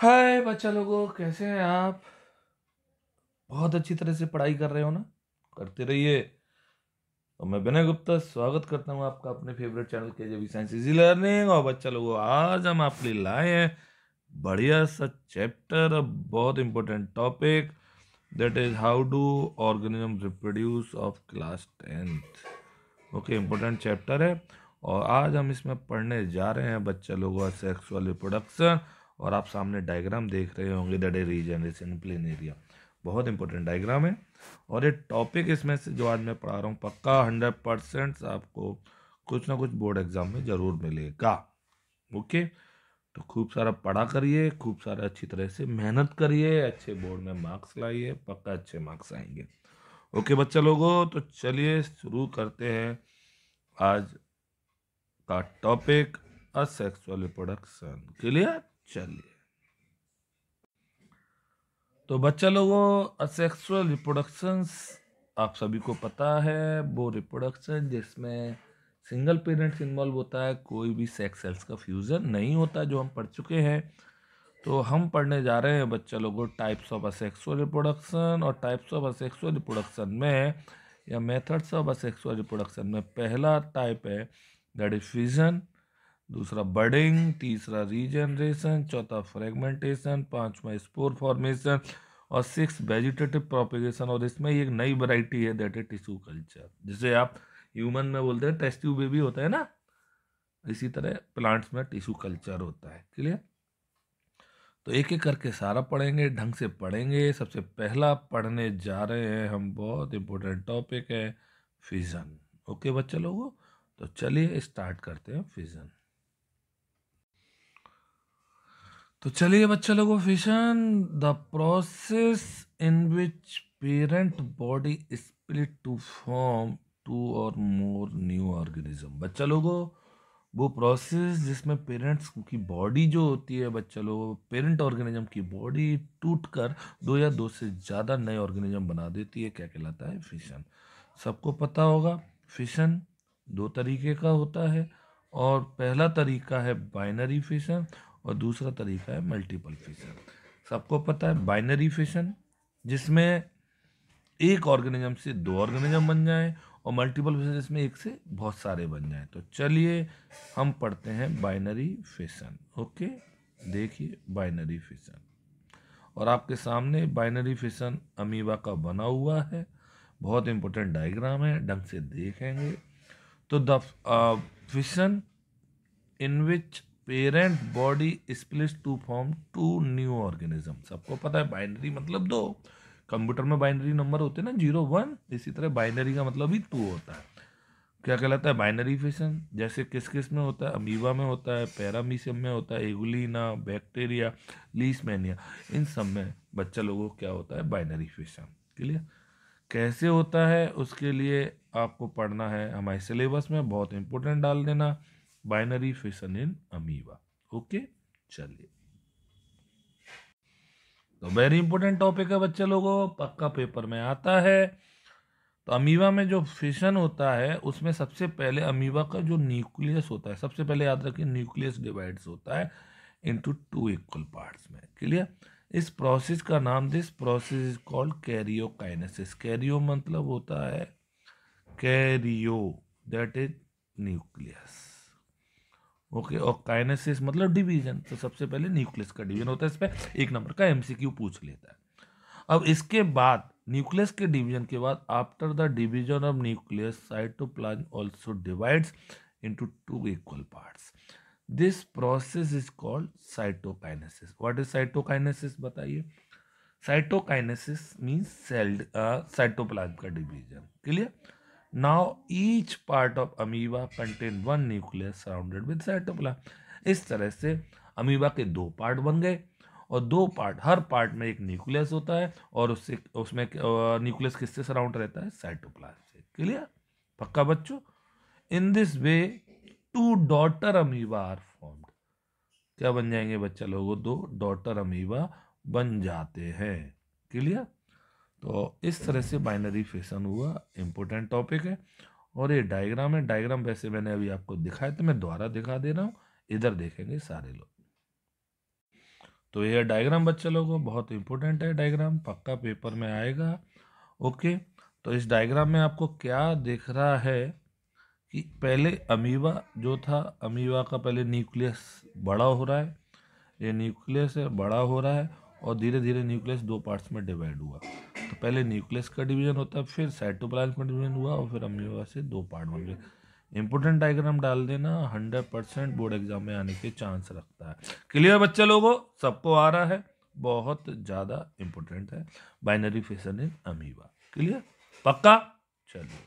हाय बच्चा लोगों कैसे हैं आप बहुत अच्छी तरह से पढ़ाई कर रहे हो ना करते रहिए तो मैं विनय गुप्ता स्वागत करता हूँ आपका अपने फेवरेट चैनल के जेबी साइंस इजी लर्निंग और बच्चा लोगों आज हम आप लिए लाए हैं बढ़िया सा चैप्टर बहुत important topic that is how do organism reproduce of class tenth okay important chapter है और आज हम इसमें पढ़ने जा रहे हैं बच्चा लोगों सेक्सुअल रिप्रोडक्शन और आप सामने डायग्राम देख रहे होंगे that a region is in plane area बहुत इंपॉर्टेंट डायग्राम है और ये टॉपिक इसमें से जो आज मैं पढ़ा रहा हूँ पक्का हंड्रेड परसेंट आपको कुछ ना कुछ बोर्ड एग्जाम में ज़रूर मिलेगा ओके तो खूब सारा पढ़ा करिए खूब सारा अच्छी तरह से मेहनत करिए अच्छे बोर्ड में मार्क्स लाइए पक्का अच्छे मार्क्स आएंगे ओके बच्चा लोगों तो चलिए शुरू करते हैं आज का टॉपिक असेक्सुअल रिप्रोडक्शन क्लियर चलिए तो बच्चा लोगों असेक्सुअल रिप्रोडक्शंस आप सभी को पता है वो रिप्रोडक्शन जिसमें सिंगल पेरेंट्स इन्वॉल्व होता है कोई भी सेक्स सेल्स का फ्यूज़न नहीं होता जो हम पढ़ चुके हैं तो हम पढ़ने जा रहे हैं बच्चा लोगों टाइप्स ऑफ असेक्सुअल रिप्रोडक्शन और टाइप्स ऑफ असेक्सुअल रिप्रोडक्शन में या मेथड्स ऑफ असेक्सुअल रिप्रोडक्शन में पहला टाइप है दैट इज फ्यूज़न दूसरा बर्डिंग तीसरा रीजनरेशन चौथा फ्रेगमेंटेशन पांचवा स्पोर फॉर्मेशन और सिक्स वेजिटेटिव प्रोपेगेशन और इसमें एक नई वैरायटी है दैट इज टिश्यू कल्चर जिसे आप ह्यूमन में बोलते हैं टेस्ट्यू बेबी होता है ना इसी तरह प्लांट्स में टिश्यू कल्चर होता है क्लियर तो एक एक करके सारा पढ़ेंगे ढंग से पढ़ेंगे सबसे पहला पढ़ने जा रहे हैं हम बहुत इंपॉर्टेंट टॉपिक है फिज़न ओके बच्चे लोगों तो चलिए स्टार्ट करते हैं फिज़न तो चलिए बच्चे लोगों fission the process in which parent body split to form two or more new organism बच्चा लोगों वो प्रोसेस जिसमें पेरेंट्स की बॉडी जो होती है बच्चा लोगों पेरेंट ऑर्गेनिज्म की बॉडी टूट कर दो या दो से ज़्यादा नए ऑर्गेनिज्म बना देती है क्या कहलाता है फिशन सबको पता होगा फिशन दो तरीके का होता है और पहला तरीका है बाइनरी फिशन और दूसरा तरीका है मल्टीपल फिशन सबको पता है बाइनरी फिशन जिसमें एक ऑर्गेनिज्म से दो ऑर्गेनिज्म बन जाए और मल्टीपल फिशन जिसमें एक से बहुत सारे बन जाए तो चलिए हम पढ़ते हैं बाइनरी फिशन ओके देखिए बाइनरी फिशन और आपके सामने बाइनरी फिशन अमीबा का बना हुआ है बहुत इंपॉर्टेंट डायग्राम है ढंग से देखेंगे तो the fission in which parent body split to form two new organism सबको पता है बाइनरी मतलब दो कंप्यूटर में बाइनरी नंबर होते हैं ना जीरो वन इसी तरह बाइनरी का मतलब ही टू होता है क्या कहलाता है बाइनरी फिशन जैसे किस किस में होता है अमीबा में होता है पैरामीसियम में होता है एगुलना बैक्टीरिया लीसमैनिया इन सब में बच्चा लोगों को क्या होता है बाइनरी फिशन क्लियर कैसे होता है उसके लिए आपको पढ़ना है हमारे सिलेबस में बहुत इंपॉर्टेंट डाल देना binary fission in amoeba okay चलिए तो वेरी इंपॉर्टेंट टॉपिक है बच्चे लोगों पक्का पेपर में आता है तो अमीबा में जो फिशन होता है उसमें सबसे पहले अमीबा का जो न्यूक्लियस होता है सबसे पहले याद रखिए न्यूक्लियस डिवाइड्स होता है इनटू टू इक्वल पार्ट्स में क्लियर इस प्रोसेस का नाम this process is called karyokinesis karyo मतलब होता है karyo that is nucleus okay और काइनेसिस मतलब डिवीजन तो सबसे पहले न्यूक्लियस का डिवीजन होता है इस पर एक नंबर का एमसीक्यू पूछ लेता है अब इसके बाद न्यूक्लियस के डिवीजन के बाद after the division of nucleus cytoplasm also divides into two equal parts this process is called cytokinesis what is cytokinesis बताइए साइटोकाइनेसिस मींस सेल साइटोप्लाज्म का division clear now each part of amoeba contain one nucleus surrounded with cytoplasm. इस तरह से amoeba के दो part बन गए और दो पार्ट हर पार्ट में एक न्यूक्लियस होता है और उससे उसमें न्यूक्लियस किससे सराउंड रहता है साइटोप्लाज्म से क्लियर पक्का बच्चों in this way two daughter amoeba are formed क्या बन जाएंगे बच्चा लोगों दो डॉटर अमीबा बन जाते हैं क्लियर तो इस तरह से बाइनरी फिक्शन हुआ इम्पोर्टेंट टॉपिक है और ये डायग्राम है डायग्राम वैसे मैंने अभी आपको दिखाया तो मैं दोबारा दिखा दे रहा हूँ इधर देखेंगे सारे लोग तो यह डायग्राम बच्चे लोगों बहुत इंपॉर्टेंट है डायग्राम पक्का पेपर में आएगा ओके तो इस डायग्राम में आपको क्या दिख रहा है कि पहले अमीबा जो था अमीबा का पहले न्यूक्लियस बड़ा हो रहा है ये न्यूक्लियस बड़ा हो रहा है और धीरे धीरे न्यूक्लियस दो पार्ट्स में डिवाइड हुआ तो पहले न्यूक्लियस का डिवीजन होता है फिर साइटोप्लाज्म का डिवीजन हुआ और फिर अम्यूबा से दो पार्ट बन गए इंपोर्टेंट डायग्राम डाल देना हंड्रेड परसेंट बोर्ड एग्जाम में आने के चांस रखता है क्लियर बच्चे लोगों सबको आ रहा है बहुत ज़्यादा इंपॉर्टेंट है binary fission in amoeba clear पक्का चलिए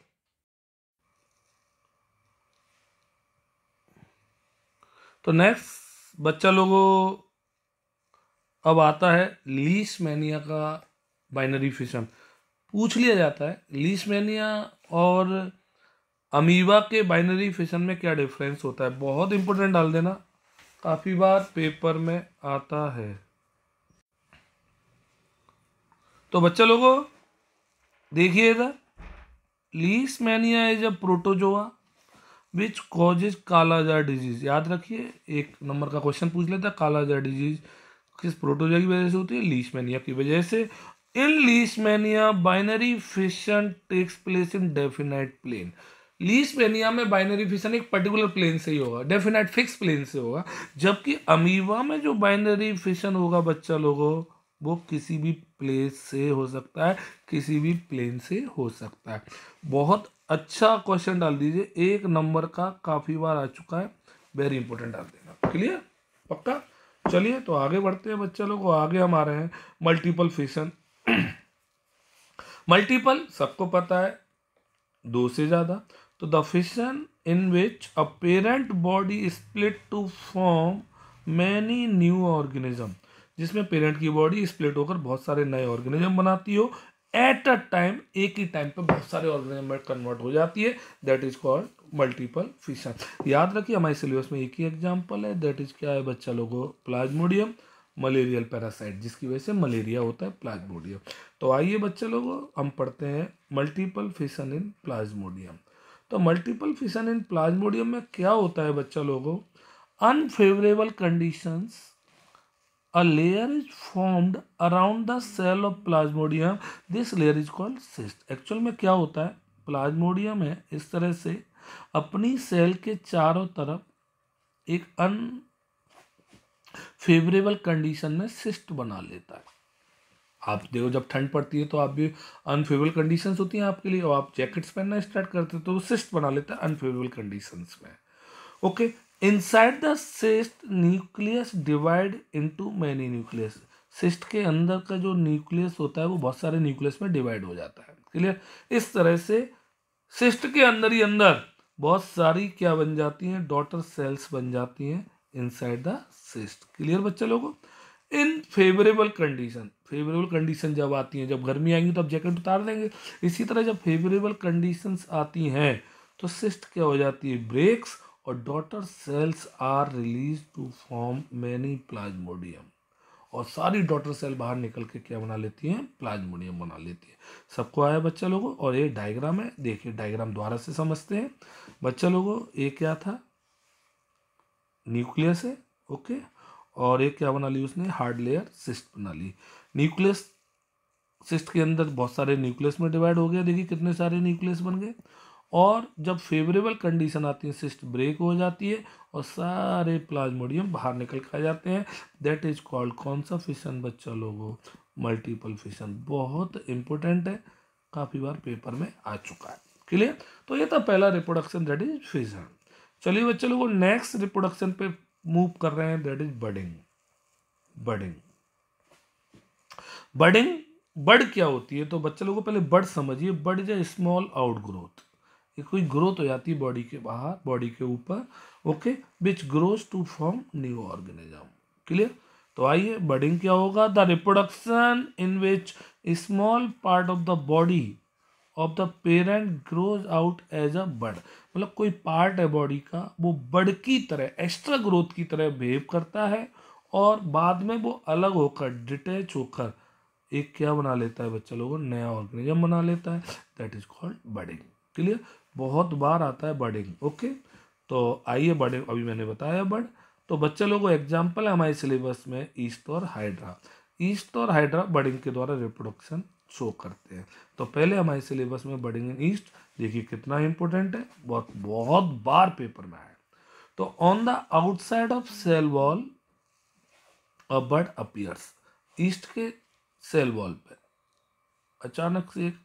तो नेक्स्ट बच्चा लोगों अब आता है लीस मैनिया का बाइनरी फिशन पूछ लिया जाता है लीस मैनिया और अमीबा के बाइनरी फिशन में क्या डिफरेंस होता है बहुत इंपॉर्टेंट डाल देना काफ़ी बार पेपर में आता है तो बच्चा लोगों देखिए इधर Leishmania is a protozoa which causes kala azar disease याद रखिए एक नंबर का क्वेश्चन पूछ लेता है कालाजार डिजीज़ किस प्रोटोजा की वजह से होती है लीशमैनिया की वजह से in Leishmania binary fission takes place in definite plane Leishmania में बाइनरी फिशन एक पर्टिकुलर प्लेन से ही होगा डेफिनेट फिक्स प्लेन से होगा जबकि अमीवा में जो बाइनरी फिशन होगा बच्चा लोगों वो किसी भी प्लेस से हो सकता है किसी भी प्लेन से हो सकता है बहुत अच्छा क्वेश्चन डाल दीजिए एक नंबर का काफ़ी बार आ चुका है वेरी इंपॉर्टेंट डाल देना क्लियर पक्का चलिए तो आगे बढ़ते हैं बच्चे लोग आगे हम आ रहे हैं मल्टीपल फिशन मल्टीपल सबको पता है दो से ज़्यादा तो the fission in which a parent body split to form many new organism जिसमें पेरेंट की बॉडी स्प्लिट होकर बहुत सारे नए ऑर्गेनिज्म बनाती हो एट अ टाइम एक ही टाइम पे बहुत सारे ऑर्गेनिज्म में कन्वर्ट हो जाती है that is called multiple fission याद रखिए हमारे सिलेबस में एक ही एग्जाम्पल है दैट इज क्या है बच्चा लोगों प्लाज्मोडियम मलेरियल पैरासाइट जिसकी वजह से मलेरिया होता है प्लाज्मोडियम तो आइए बच्चे लोगों हम पढ़ते हैं मल्टीपल फिशन इन प्लाज्मोडियम तो मल्टीपल फिशन इन प्लाज्मोडियम में क्या होता है बच्चा लोगों unfavourable conditions a layer is formed around the cell of plasmodium this layer is called cyst actual mein kya hota hai plasmodium hai is tarah se apni cell ke चारों taraf ek un favourable condition में cyst बना लेता है आप देखो जब ठंड पड़ती है तो आप भी अनफेवरेबल कंडीशंस होती हैं आपके लिए और आप जैकेट्स पहनना स्टार्ट करते हो तो सिस्ट बना लेता है अनफेवरेबल कंडीशंस में okay inside the cyst nucleus divide into many nucleus cyst के अंदर का जो न्यूक्लियस होता है वो बहुत सारे न्यूक्लियस में डिवाइड हो जाता है क्लियर इस तरह से सिस्ट के अंदर ही अंदर बहुत सारी क्या बन जाती हैं डॉटर सेल्स बन जाती हैं इनसाइड द सिस्ट क्लियर बच्चे लोगों in favourable condition favourable condition जब आती हैं जब गर्मी आएंगी तो आप जैकेट उतार देंगे इसी तरह जब फेवरेबल कंडीशंस आती हैं तो सिस्ट क्या हो जाती है ब्रेक्स और daughter cells are release to form many plasmodium और सारी डॉटर सेल बाहर निकल के क्या बना लेती हैं प्लाज्मोडियम बना लेती है सबको आया बच्चा लोगों और ये डायग्राम है देखिए डायग्राम द्वारा से समझते हैं बच्चा लोगों ये क्या था न्यूक्लियस है ओके और ये क्या बना ली उसने हार्ड लेयर सिस्ट बना ली न्यूक्लियस सिस्ट के अंदर बहुत सारे न्यूक्लियस में डिवाइड हो गया देखिए कितने सारे न्यूक्लियस बन गए और जब फेवरेबल कंडीशन आती है सिस्ट ब्रेक हो जाती है और सारे प्लाज्मोडियम बाहर निकल कर आ जाते हैं दैट इज कॉल्ड कौन सा फिशन बच्चा लोगों मल्टीपल फिशन बहुत इंपॉर्टेंट है काफ़ी बार पेपर में आ चुका है क्लियर तो ये था पहला रिप्रोडक्शन दैट इज फिशन चलिए बच्चे लोगों नेक्स्ट रिप्रोडक्शन पे मूव कर रहे हैं that is budding budding budding bud क्या होती है तो बच्चे लोगों पहले बड समझिए bud is a small outgrowth कि कोई ग्रोथ हो जाती है बॉडी के बाहर बॉडी के ऊपर okay which grows to form new organism clear तो आइए बडिंग क्या होगा the reproduction in which small part of the body of the parent grows out as a bud मतलब कोई पार्ट है बॉडी का वो बड की तरह एक्स्ट्रा ग्रोथ की तरह बिहेव करता है और बाद में वो अलग होकर डिटैच होकर एक क्या बना लेता है बच्चा लोगों नया ऑर्गेनिज्म बना लेता है that is called budding clear बहुत बार आता है बर्डिंग ओके तो आइए बर्डिंग अभी मैंने बताया बर्ड तो बच्चे लोगों एग्जाम्पल है हमारे सिलेबस में ईस्ट और हाइड्रा ईस्ट और हाइड्रा बर्डिंग के द्वारा रिप्रोडक्शन शो करते हैं तो पहले हमारे सिलेबस में बर्डिंग एंड ईस्ट देखिए कितना इंपॉर्टेंट है बहुत बहुत बार पेपर में आया तो on the outside of cell wall a bud appears yeast के सेल वॉल पे अचानक से एक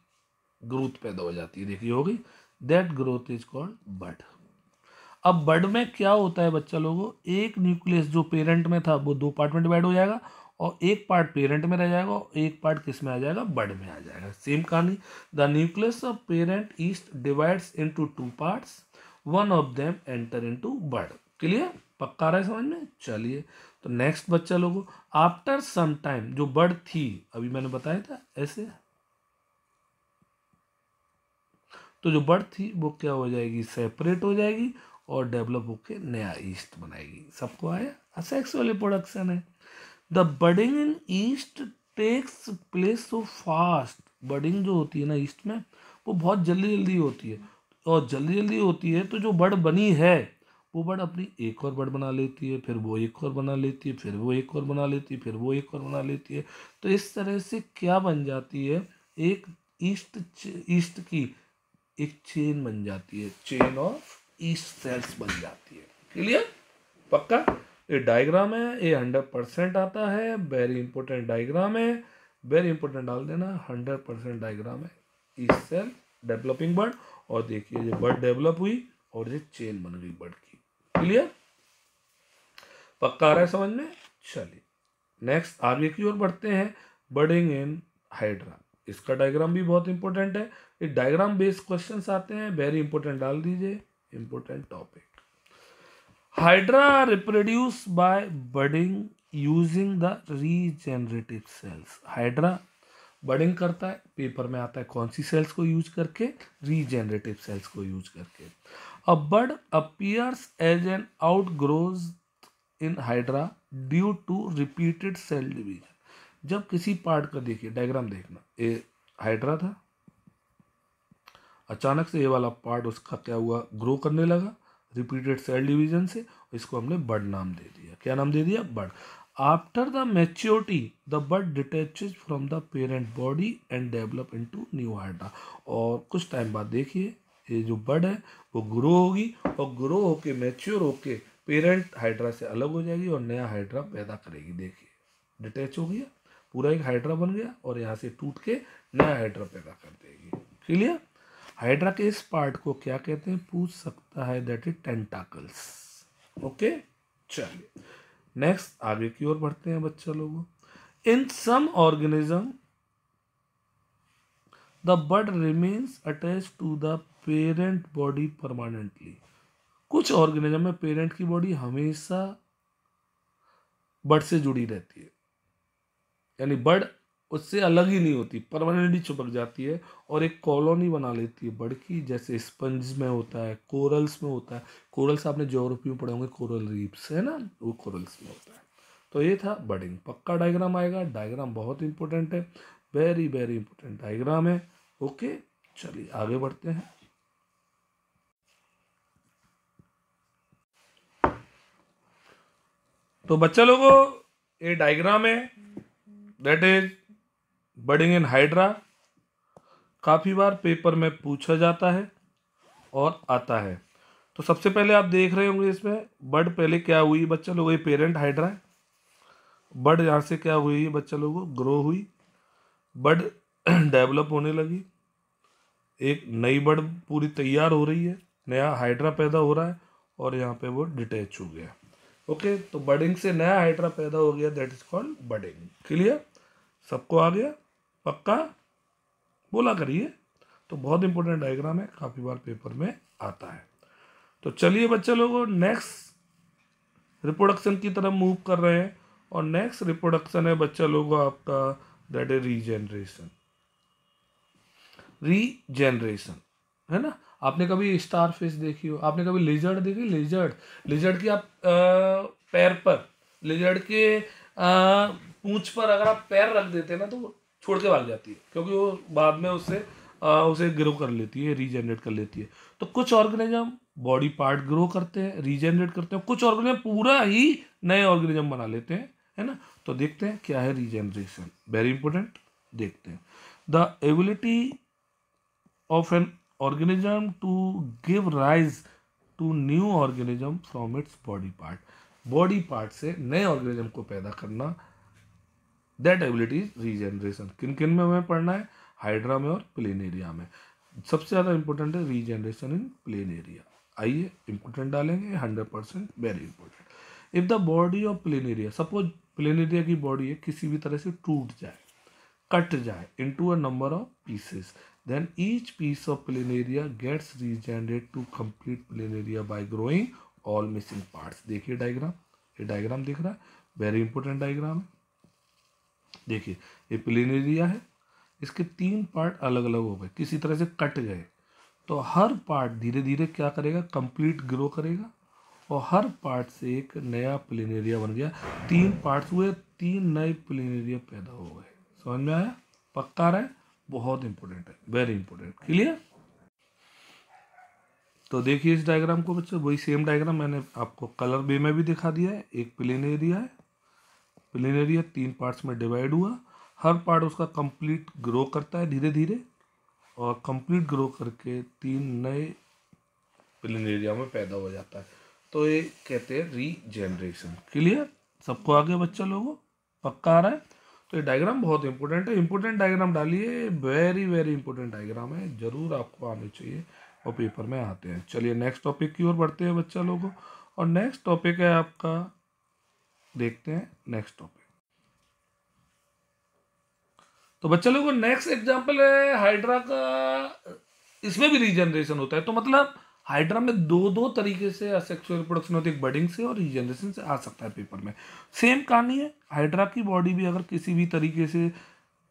ग्रोथ पैदा हो जाती है देखिए होगी that growth is called bud अब बर्ड में क्या होता है बच्चा लोगों एक न्यूक्लियस जो पेरेंट में था वो दो पार्ट में डिवाइड हो जाएगा और एक पार्ट पेरेंट में रह जाएगा और एक पार्ट किस में आ जाएगा बर्ड में आ जाएगा सेम कहानी the nucleus of parent yeast divides into two parts one of them enter into bud clear पक्का रहा है समझ में चलिए तो नेक्स्ट बच्चा लोगों आफ्टर सम टाइम जो बर्ड थी अभी मैंने बताया था ऐसे तो जो बर्ड थी वो क्या हो जाएगी सेपरेट हो जाएगी और डेवलप होकर नया ईस्ट बनाएगी सबको आया हाँ, वाले प्रोडक्शन है the budding in yeast takes place so fast budding जो होती है ना ईस्ट में वो बहुत जल्दी जल्दी होती है और जल्दी जल्दी होती है तो जो बड़ बनी है वो बड़ अपनी एक और बड़ बना लेती है फिर वो एक और बना लेती है फिर वो एक और बना लेती है फिर वो एक और बना लेती है तो इस तरह से क्या बन जाती है एक ईस्ट ईस्ट की एक चेन बन जाती है चेन ऑफ ईस्ट सेल्स बन जाती है क्लियर पक्का ये डायग्राम है ये हंड्रेड परसेंट आता है वेरी इंपॉर्टेंट डायग्राम है वेरी इंपॉर्टेंट डाल देना हंड्रेड परसेंट डायग्राम है ईस्ट सेल डेवलपिंग बर्ड और देखिए ये बर्ड डेवलप हुई और ये चेन बन गई बर्ड की क्लियर पक्का आ रहा है समझ में चलिए नेक्स्ट आगे की ओर बढ़ते हैं बर्डिंग इन हाइड्रा इसका डायग्राम भी बहुत इंपॉर्टेंट है ये डायग्राम बेस्ड क्वेश्चन आते हैं वेरी इंपॉर्टेंट डाल दीजिए important topic hydra reproduce by budding using the regenerative cells hydra budding करता है पेपर में आता है कौन सी सेल्स को यूज करके रीजेनरेटिव सेल्स को यूज करके a bud appears as an out grows in hydra due to repeated cell division जब किसी पार्ट का देखिए डायग्राम देखना ये हाइड्रा था अचानक से ये वाला पार्ट उसका क्या हुआ ग्रो करने लगा रिपीटेड सेल डिवीजन से इसको हमने बर्ड नाम दे दिया क्या नाम दे दिया bud after the maturity the bud detaches from the parent body and develop into new hydra और कुछ टाइम बाद देखिए ये जो बर्ड है वो ग्रो होगी और ग्रो होके मेच्योर होके पेरेंट हाइड्रा से अलग हो जाएगी और नया हाइड्रा पैदा करेगी देखिए डिटैच हो गया पूरा एक हाइड्रा बन गया और यहाँ से टूट के नया हाइड्रा पैदा कर देगी क्लियर हाइड्रा के इस पार्ट को क्या कहते हैं पूछ सकता है दैट इज टेंटाकल्स ओके चलिए नेक्स्ट आगे की ओर बढ़ते हैं बच्चा लोगों in some organism the bud remains attach to the parent body permanently कुछ ऑर्गेनिज्म में पेरेंट की बॉडी हमेशा बर्ड से जुड़ी रहती है यानी बर्ड उससे अलग ही नहीं होती परमानेंटली चिपक जाती है और एक कॉलोनी बना लेती है बर्ड की जैसे स्पंज में होता है कोरल्स में होता है कोरल्स आपने जोग्राफी में पढ़े होंगे कोरल रीप्स है ना वो कोरल्स में होता है तो ये था बर्डिंग पक्का डायग्राम आएगा डायग्राम बहुत इंपॉर्टेंट है वेरी वेरी इंपॉर्टेंट डायग्राम है ओके चलिए आगे बढ़ते हैं तो बच्चा लोगों ये डायग्राम है that is budding in hydra काफ़ी बार पेपर में पूछा जाता है और आता है तो सबसे पहले आप देख रहे होंगे इसमें बर्ड पहले क्या हुई बच्चा लोग ये पेरेंट हाइड्रा है बर्ड यहाँ से क्या हुई बच्चा लोगों ग्रो हुई बर्ड डेवलप होने लगी एक नई बर्ड पूरी तैयार हो रही है नया हाइड्रा पैदा हो रहा है और यहाँ पे वो डिटैच हो गया ओके तो बडिंग से नया हाइड्रा पैदा हो गया that is called budding clear सबको आ गया पक्का बोला करिए तो बहुत इंपॉर्टेंट डायग्राम है काफ़ी बार पेपर में आता है तो चलिए बच्चे लोगों नेक्स्ट रिप्रोडक्शन की तरफ मूव कर रहे हैं और नेक्स्ट रिप्रोडक्शन है बच्चा लोगों आपका दैट इज रीजेनरेशन रीजेनरेशन है ना आपने कभी स्टार फिश देखी हो आपने कभी लिजर्ड देखी लिजर्ड लिजर्ड की आप आ, पैर पर लिजर्ड के आ, पूछ पर अगर आप पैर रख देते हैं ना तो छोड़ के भाग जाती है क्योंकि वो बाद में उससे उसे ग्रो कर लेती है रीजेनरेट कर लेती है तो कुछ ऑर्गेनिज्म बॉडी पार्ट ग्रो करते हैं रीजेनरेट करते हैं कुछ ऑर्गेनिज्म पूरा ही नए ऑर्गेनिज्म बना लेते हैं है ना तो देखते हैं क्या है रीजेनरेशन वेरी इंपॉर्टेंट देखते हैं the ability of an organism to give rise to new organism from its body part body part से नए ऑर्गेनिज्म को पैदा करना दैट एबिलिटी इज रीजनरेशन किन किन में हमें पढ़ना है हाइड्रा में और प्लेन एरिया में सबसे ज़्यादा इंपॉर्टेंट है रीजनरेशन इन प्लेन एरिया आइए इंपॉर्टेंट डालेंगे hundred percent very important if the body of planaria suppose planaria की बॉडी है किसी भी तरह से टूट जाए कट जाए into a number of pieces then each piece of planaria gets regenerate to complete planaria by growing all missing parts देखिए डायग्राम ये डायग्राम देख रहा है वेरी इंपॉर्टेंट डायग्राम है देखिए ये प्लेन एरिया है इसके तीन पार्ट अलग अलग हो गए किसी तरह से कट गए तो हर पार्ट धीरे धीरे क्या करेगा कंप्लीट ग्रो करेगा और हर पार्ट से एक नया प्लेन एरिया बन गया तीन पार्ट्स हुए तीन नए प्लेन एरिया पैदा हो गए समझ में आया पक्का रहा है बहुत इंपॉर्टेंट है वेरी इंपॉर्टेंट क्लियर तो देखिए इस डायग्राम को बच्चों वही सेम डायग्राम मैंने आपको कलर बे में भी दिखा दिया है एक प्लेन एरिया है प्लेन एरिया तीन पार्ट्स में डिवाइड हुआ हर पार्ट उसका कंप्लीट ग्रो करता है धीरे धीरे और कंप्लीट ग्रो करके तीन नए प्लेन एरिया में पैदा हो जाता है तो ये कहते हैं जेनरेशन क्लियर सबको आगे बच्चा लोगों पक्का आ रहा है तो ये डायग्राम बहुत इंपॉर्टेंट है इंपॉर्टेंट डायग्राम डालिए वेरी वेरी इंपॉर्टेंट डायग्राम है ज़रूर आपको आने चाहिए और पेपर में आते हैं चलिए नेक्स्ट टॉपिक की ओर बढ़ते हैं बच्चा लोगों और नेक्स्ट टॉपिक है आपका देखते हैं नेक्स्ट टॉपिक तो बच्चे लोगों नेक्स्ट एग्जांपल है हाइड्रा का इसमें भी रीजनरेशन होता है तो मतलब हाइड्रा में दो दो तरीके से असेक्सुअल रिप्रोडक्शन होती है बडिंग से और रीजनरेशन से आ सकता है पेपर में सेम कहानी है हाइड्रा की बॉडी भी अगर किसी भी तरीके से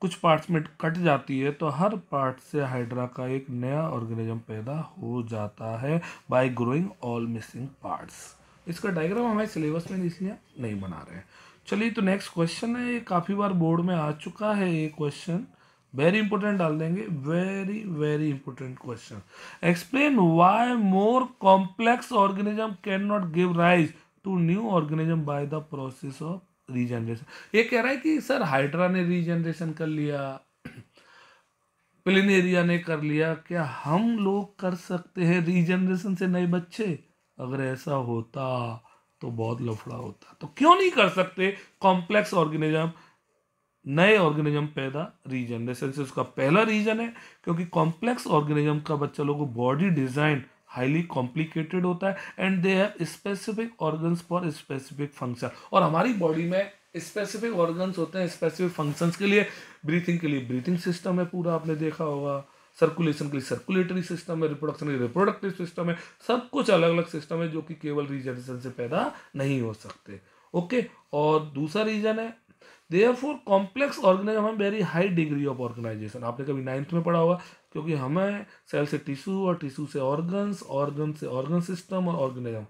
कुछ पार्ट्स में कट जाती है तो हर पार्ट से हाइड्रा का एक नया ऑर्गेनिज्म पैदा हो जाता है by growing all missing parts इसका डायग्राम हमारे सिलेबस में इसलिए नहीं बना रहे हैं चलिए तो नेक्स्ट क्वेश्चन है ये काफ़ी बार बोर्ड में आ चुका है ये क्वेश्चन वेरी इंपॉर्टेंट डाल देंगे very very important question explain why more complex organism can not give rise to new organism by the process of regeneration ये कह रहा है कि सर हाइड्रा ने रीजनरेशन कर लिया प्लेनेरिया ने कर लिया क्या हम लोग कर सकते हैं रीजनरेशन से नए बच्चे अगर ऐसा होता तो बहुत लफड़ा होता तो क्यों नहीं कर सकते कॉम्प्लेक्स ऑर्गेनिज्म नए ऑर्गेनिज्म पैदा रीजन से उसका पहला रीजन है क्योंकि कॉम्प्लेक्स ऑर्गेनिज्म का बच्चा लोगों को बॉडी डिजाइन हाईली कॉम्प्लिकेटेड होता है and they have specific organs for specific function और हमारी बॉडी में स्पेसिफिक ऑर्गन्स होते हैं स्पेसिफिक फंक्शंस के लिए ब्रीथिंग के लिए ब्रीथिंग सिस्टम है पूरा आपने देखा होगा सर्कुलेशन के लिए सर्कुलेटरी सिस्टम है रिप्रोडक्शन के लिए रिप्रोडक्टिव सिस्टम है सब कुछ अलग अलग सिस्टम है जो कि केवल रीजनरेशन से पैदा नहीं हो सकते ओके और दूसरा रीजन है फोर कॉम्प्लेक्स ऑर्गेनिज्म हम very high degree of organization आपने कभी नाइन्थ में पढ़ा होगा क्योंकि हमें सेल से टिश्यू और टिश्यू से ऑर्गन्स ऑर्गन से ऑर्गन सिस्टम और ऑर्गेनाइजम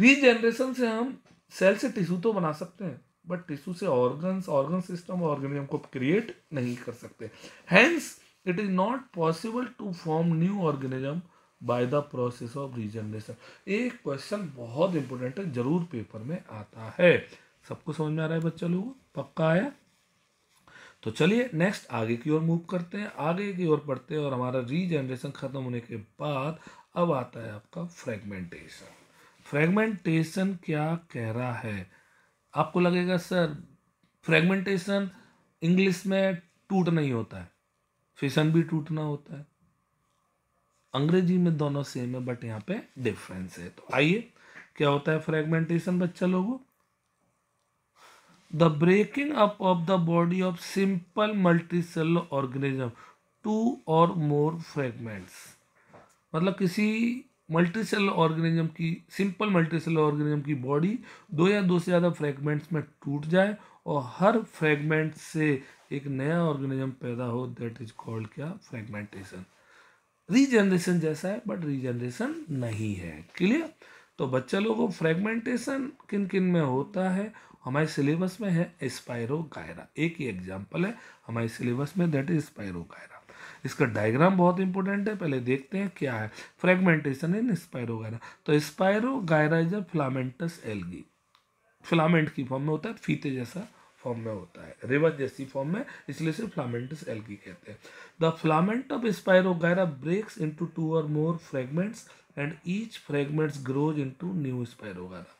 रीजनरेशन से हम सेल से टिश्यू तो बना सकते हैं बट टिश्यू से ऑर्गन्स ऑर्गन सिस्टम और ऑर्गेनिज्म को क्रिएट नहीं कर सकते हैंस it is not possible to form new organism by the process of regeneration एक क्वेश्चन बहुत इंपॉर्टेंट है जरूर पेपर में आता है सबको समझ में आ रहा है बच्चा लोगों पक्का आया तो चलिए नेक्स्ट आगे की ओर मूव करते हैं आगे की ओर पढ़ते हैं और हमारा रीजनरेशन ख़त्म होने के बाद अब आता है आपका फ्रेगमेंटेशन फ्रेगमेंटेशन क्या कह रहा है आपको लगेगा सर फ्रेगमेंटेशन इंग्लिश में टूट नहीं होता है फिसन भी टूटना होता है अंग्रेजी में दोनों सेम है बट यहाँ पे डिफरेंस है तो आइए क्या होता है फ्रेगमेंटेशन बच्चा लोगों the breaking up of the body of simple multi cell organism two or more fragments मतलब किसी मल्टी सेल ऑर्गेनिज्म की सिंपल मल्टी सेल ऑर्गेनिज्म की बॉडी दो या दो से ज़्यादा फ्रेगमेंट्स में टूट जाए और हर फ्रेगमेंट से एक नया ऑर्गेनिज्म पैदा हो दैट इज कॉल्ड क्या फ्रेगमेंटेशन रीजनरेशन जैसा है बट रीजनरेशन नहीं है क्लियर तो बच्चा लोगों फ्रेगमेंटेशन किन किन में होता है हमारे सिलेबस में है स्पायरो गायरा एक ही एग्जाम्पल है हमारे सिलेबस में दैट इज स्पायरो कायरा इसका डायग्राम बहुत इंपॉर्टेंट है पहले देखते हैं क्या है फ्रेगमेंटेशन इन स्पायरो गायरा तो spirogyra is a filamentous algae filament की फॉर्म में होता है फीते जैसा फॉर्म में होता है रिवर जैसी फॉर्म में इसलिए इसे फ्लामेंटस एल्गी कहते हैं the filament of spirogyra breaks into two or more fragments and each fragments grows into new spirogyra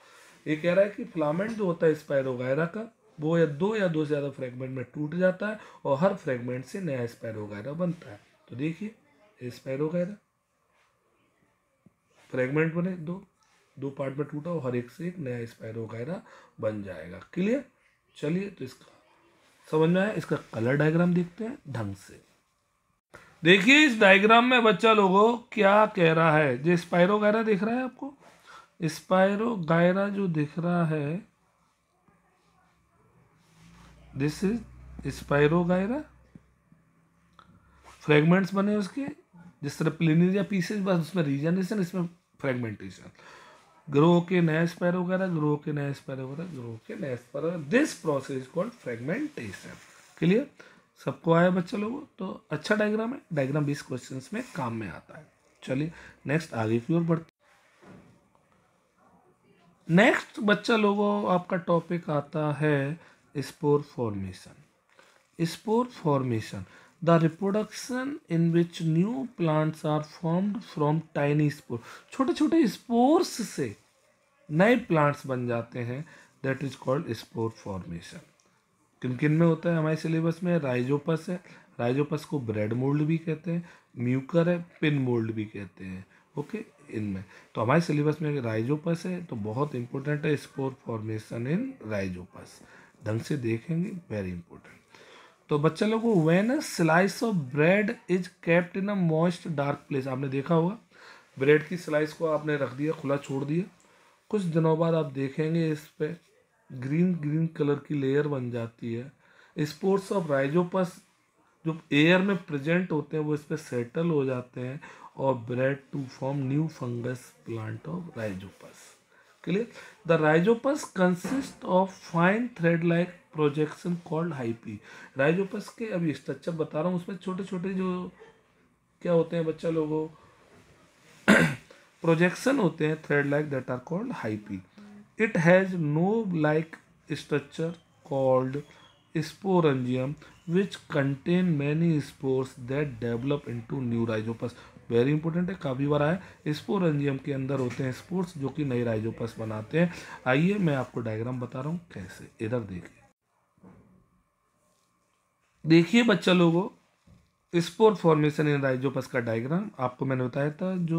ये कह रहा है कि फ्लामेंट जो होता है स्पायरोगायरा का वो या दो या दो से ज़्यादा फ्रेगमेंट में टूट जाता है और हर फ्रेगमेंट से नया स्पायरोगायरा बनता है तो देखिए स्पायरोगायरा फ्रेगमेंट बने दो दो पार्ट में टूटा और हर एक से एक नया स्पायरोगायरा बन जाएगा क्लियर चलिए तो इसका समझ में आया इसका कलर डायग्राम देखते हैं ढंग से देखिए इस डायग्राम में बच्चा लोगों क्या कह रहा है जो स्पायरो गायरा दिख रहा है आपको स्पायरो गायरा जो दिख रहा है this is spirogyra fragments बने उसके जिस तरह प्लेनिज या पीसेज बस उसमें रीजनरेशन इसमें फ्रेगमेंटेशन ग्रोह के नए स्पैरो वगैरह ग्रो के नए स्पैरो वगैरह ग्रो के नए स्पैरो this process is called fragmentation clear सबको आया बच्चा लोगों तो अच्छा डायग्राम है डायग्राम बीस क्वेश्चन में काम में आता है चलिए नेक्स्ट आगे की ओर बढ़ते नेक्स्ट बच्चा लोगों आपका टॉपिक आता है spore formation spore formation the reproduction in which new plants are formed from tiny spore छोटे छोटे स्पोर्स से नए प्लांट्स बन जाते हैं that is called spore formation किन किन में होता है हमारे सिलेबस में राइजोपस है राइजोपस को ब्रेड मोल्ड भी कहते हैं म्यूकर है पिन मोल्ड भी कहते हैं ओके इनमें तो हमारे सिलेबस में राइजोपस है तो बहुत इंपॉर्टेंट है स्पोर फॉर्मेशन इन राइजोपस ढंग से देखेंगे वेरी इंपॉर्टेंट तो बच्चा लोगों when slice of bread is kept in a moist dark place आपने देखा होगा ब्रेड की स्लाइस को आपने रख दिया खुला छोड़ दिया कुछ दिनों बाद आप देखेंगे इस पर ग्रीन ग्रीन कलर की लेयर बन जाती है स्पोर्ट्स ऑफ राइजोपस जो एयर में प्रेजेंट होते हैं वो इस पर सेटल हो जाते हैं और bread to form new fungus plant of rhizopus clear the rhizopus consist of fine thread like projection called hyphae rhizopus के अभी स्ट्रक्चर बता रहा हूँ उसमें छोटे छोटे जो क्या होते हैं बच्चा लोगों प्रोजेक्शन होते हैं thread like that are called hyphae it has knob like structure called which contain many spores that develop into new rhizopus very important है काफ़ी बार आए स्पोरेंजियम के अंदर होते हैं स्पोर्ट्स जो कि नए राइजोपस बनाते हैं आइए मैं आपको डायग्राम बता रहा हूँ कैसे इधर देखिए देखिए बच्चा लोगों स्पोर फॉर्मेशन इन राइजोपस का डायग्राम आपको मैंने बताया था जो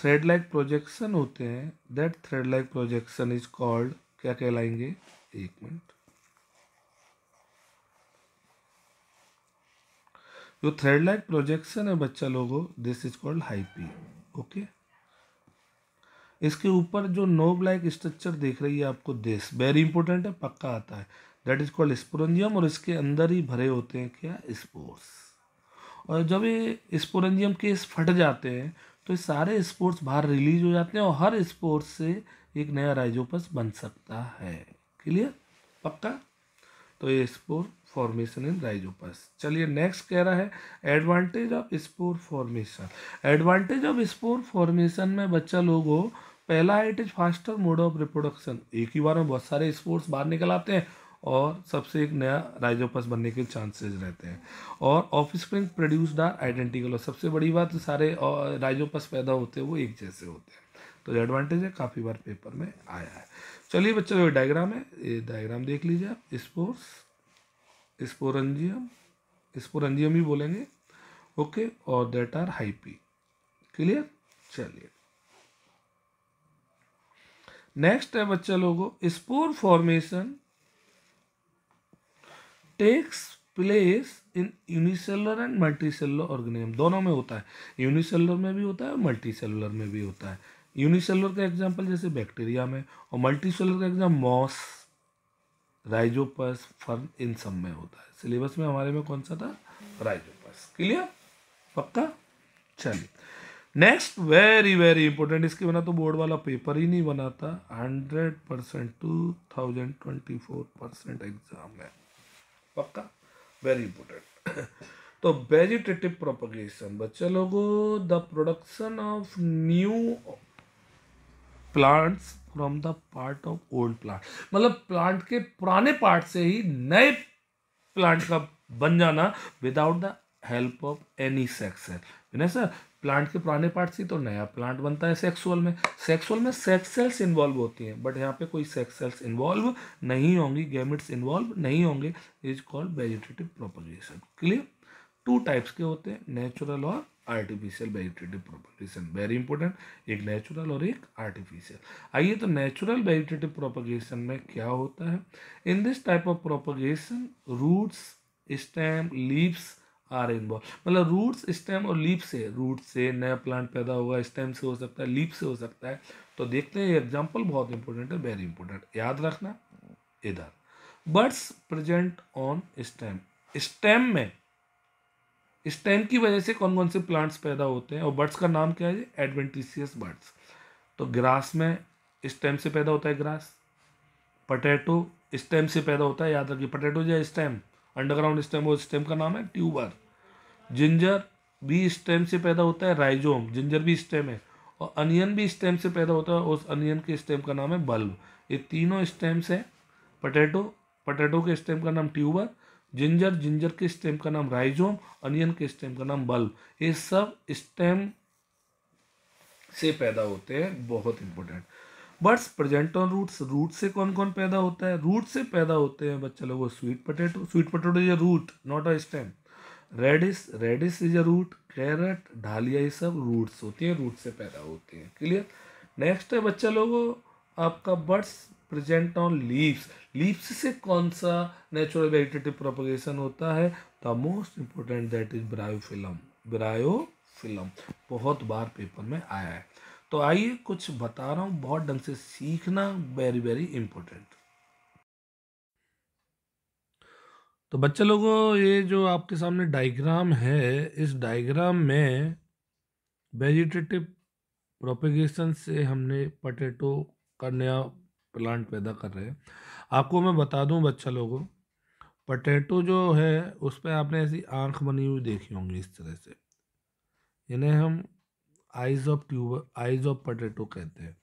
थ्रेड लाइक प्रोजेक्शन होते हैं that thread like projection is called क्या कहलाएंगे एक मिनट जो थ्रेड लाइक प्रोजेक्शन है बच्चा लोगों this is called hyphae okay इसके ऊपर जो नोब लाइक स्ट्रक्चर देख रही है आपको दिस वेरी इंपॉर्टेंट है पक्का आता है दैट इज कॉल्ड स्पोरेंजियम और इसके अंदर ही भरे होते हैं क्या स्पोर्स और जब ये स्पोरेंजियम केस फट जाते हैं तो ये सारे स्पोर्ट्स बाहर रिलीज हो जाते हैं और हर स्पोर्ट्स से एक नया राइजोपस बन सकता है क्लियर पक्का तो ये स्पोर फॉर्मेशन इन राइजोपस चलिए नेक्स्ट कह रहा है advantage of spore formation advantage of spore formation में बच्चा लोगों पहला it is faster mode of reproduction एक ही बार में बहुत सारे स्पोर्ट्स बाहर निकल आते हैं और सबसे एक नया राइजोपस बनने के चांसेस रहते हैं और offspring produced are identical और सबसे बड़ी बात सारे राइजोपस पैदा होते हैं वो एक जैसे होते हैं तो ये एडवांटेज है काफ़ी बार पेपर में आया है चलिए बच्चों ये डायग्राम है ये डायग्राम देख लीजिए आप स्पोर्स स्पोरंजियम स्पोरंजियम ही बोलेंगे ओके और देट आर हाईपी क्लियर चलिए नेक्स्ट है बच्चा लोगों spore formation takes place in unicellular and cellular organism दोनों में होता है यूनिसेलर में भी होता है और सेलर में भी होता है यूनिसेलर का एग्जांपल जैसे बैक्टीरिया में और सेलर का एग्जाम मॉस राइजोपस फर्न इन सब में होता है सिलेबस में हमारे में कौन सा था राइजोपस क्लियर पक्का चलिए नेक्स्ट वेरी वेरी इंपॉर्टेंट इसके बना तो बोर्ड वाला पेपर ही नहीं बनाता hundred percent two thousand twenty four percent exam है पक्का वेरी इंपॉर्टेंट तो वेजिटेटिव प्रोपगेशन बच्चे लोगों the production of new plants from the part of old plant मतलब प्लांट के पुराने पार्ट से ही नए प्लांट का बन जाना without the help of any sexual ना सर प्लांट के पुराने पार्ट से तो नया प्लांट बनता है सेक्सुअल में सेक्सुअल में सेक्स सेल्स इन्वॉल्व होती हैं बट यहाँ पे कोई सेक्स सेल्स इन्वॉल्व नहीं होंगी गैमिट्स इन्वॉल्व नहीं होंगे is called vegetative proposition clear two types के होते हैं नेचुरल और artificial vegetative propagation very important एक नेचुरल और एक आर्टिफिशियल आइए तो नेचुरल वेजिटेटिव प्रोपोगेशन में क्या होता है in this type of propagation roots stem leaves are involve मतलब रूट्स स्टेम और लीप से रूट से नया प्लांट पैदा होगा स्टेम से हो सकता है लीप से हो सकता है तो देखते हैं एग्जाम्पल बहुत इंपॉर्टेंट है वेरी इंपॉर्टेंट याद रखना इधर buds present on stem stem में स्टेम की वजह से कौन कौन से प्लांट्स पैदा होते हैं और बर्ड्स का नाम क्या है एडवेंटिशियस बर्ड्स तो ग्रास में स्टेम से पैदा होता है ग्रास पटेटो स्टेम से पैदा होता है याद रखिए पटेटो या स्टेम अंडरग्राउंड स्टेम वो स्टेम का नाम है ट्यूबर जिंजर भी स्टेम से पैदा होता है राइजोम जिंजर भी स्टेम है और अनियन भी स्टेम से पैदा होता है उस अनियन के स्टेम का नाम है बल्ब ये तीनों स्टेम्स हैं पटेटो पटेटो के स्टेम का नाम ट्यूबर जिंजर जिंजर के स्टेम का नाम राइजोम अनियन के स्टेम का नाम बल्ब ये सब स्टेम से पैदा होते हैं बहुत important buds present on roots root से कौन कौन पैदा होता है रूट से पैदा होते हैं बच्चा लोगों sweet potato sweet potato is a root not a stem radish radish is a root carrot dahlia ये सब रूट्स होती हैं रूट से पैदा होती हैं क्लियर नेक्स्ट है बच्चा लोगों आपका buds present on leaves leaves से कौन सा नेचुरल वेजिटेटिव प्रोपोगेशन होता है the most important that is bryophyllum bryophyllum बहुत बार पेपर में आया है तो आइए कुछ बता रहा हूँ बहुत ढंग से सीखना वेरी वेरी इम्पोर्टेंट तो बच्चे लोगों ये जो आपके सामने डायग्राम है इस डायग्राम में वेजिटेटिव प्रोपेगेशन से हमने पटेटो का नया प्लांट पैदा कर रहे हैं आपको मैं बता दूं बच्चा लोगों पटेटो जो है उस पर आपने ऐसी आंख बनी हुई देखी होंगी इस तरह से इन्हें हम eyes of tuber eyes of potato कहते हैं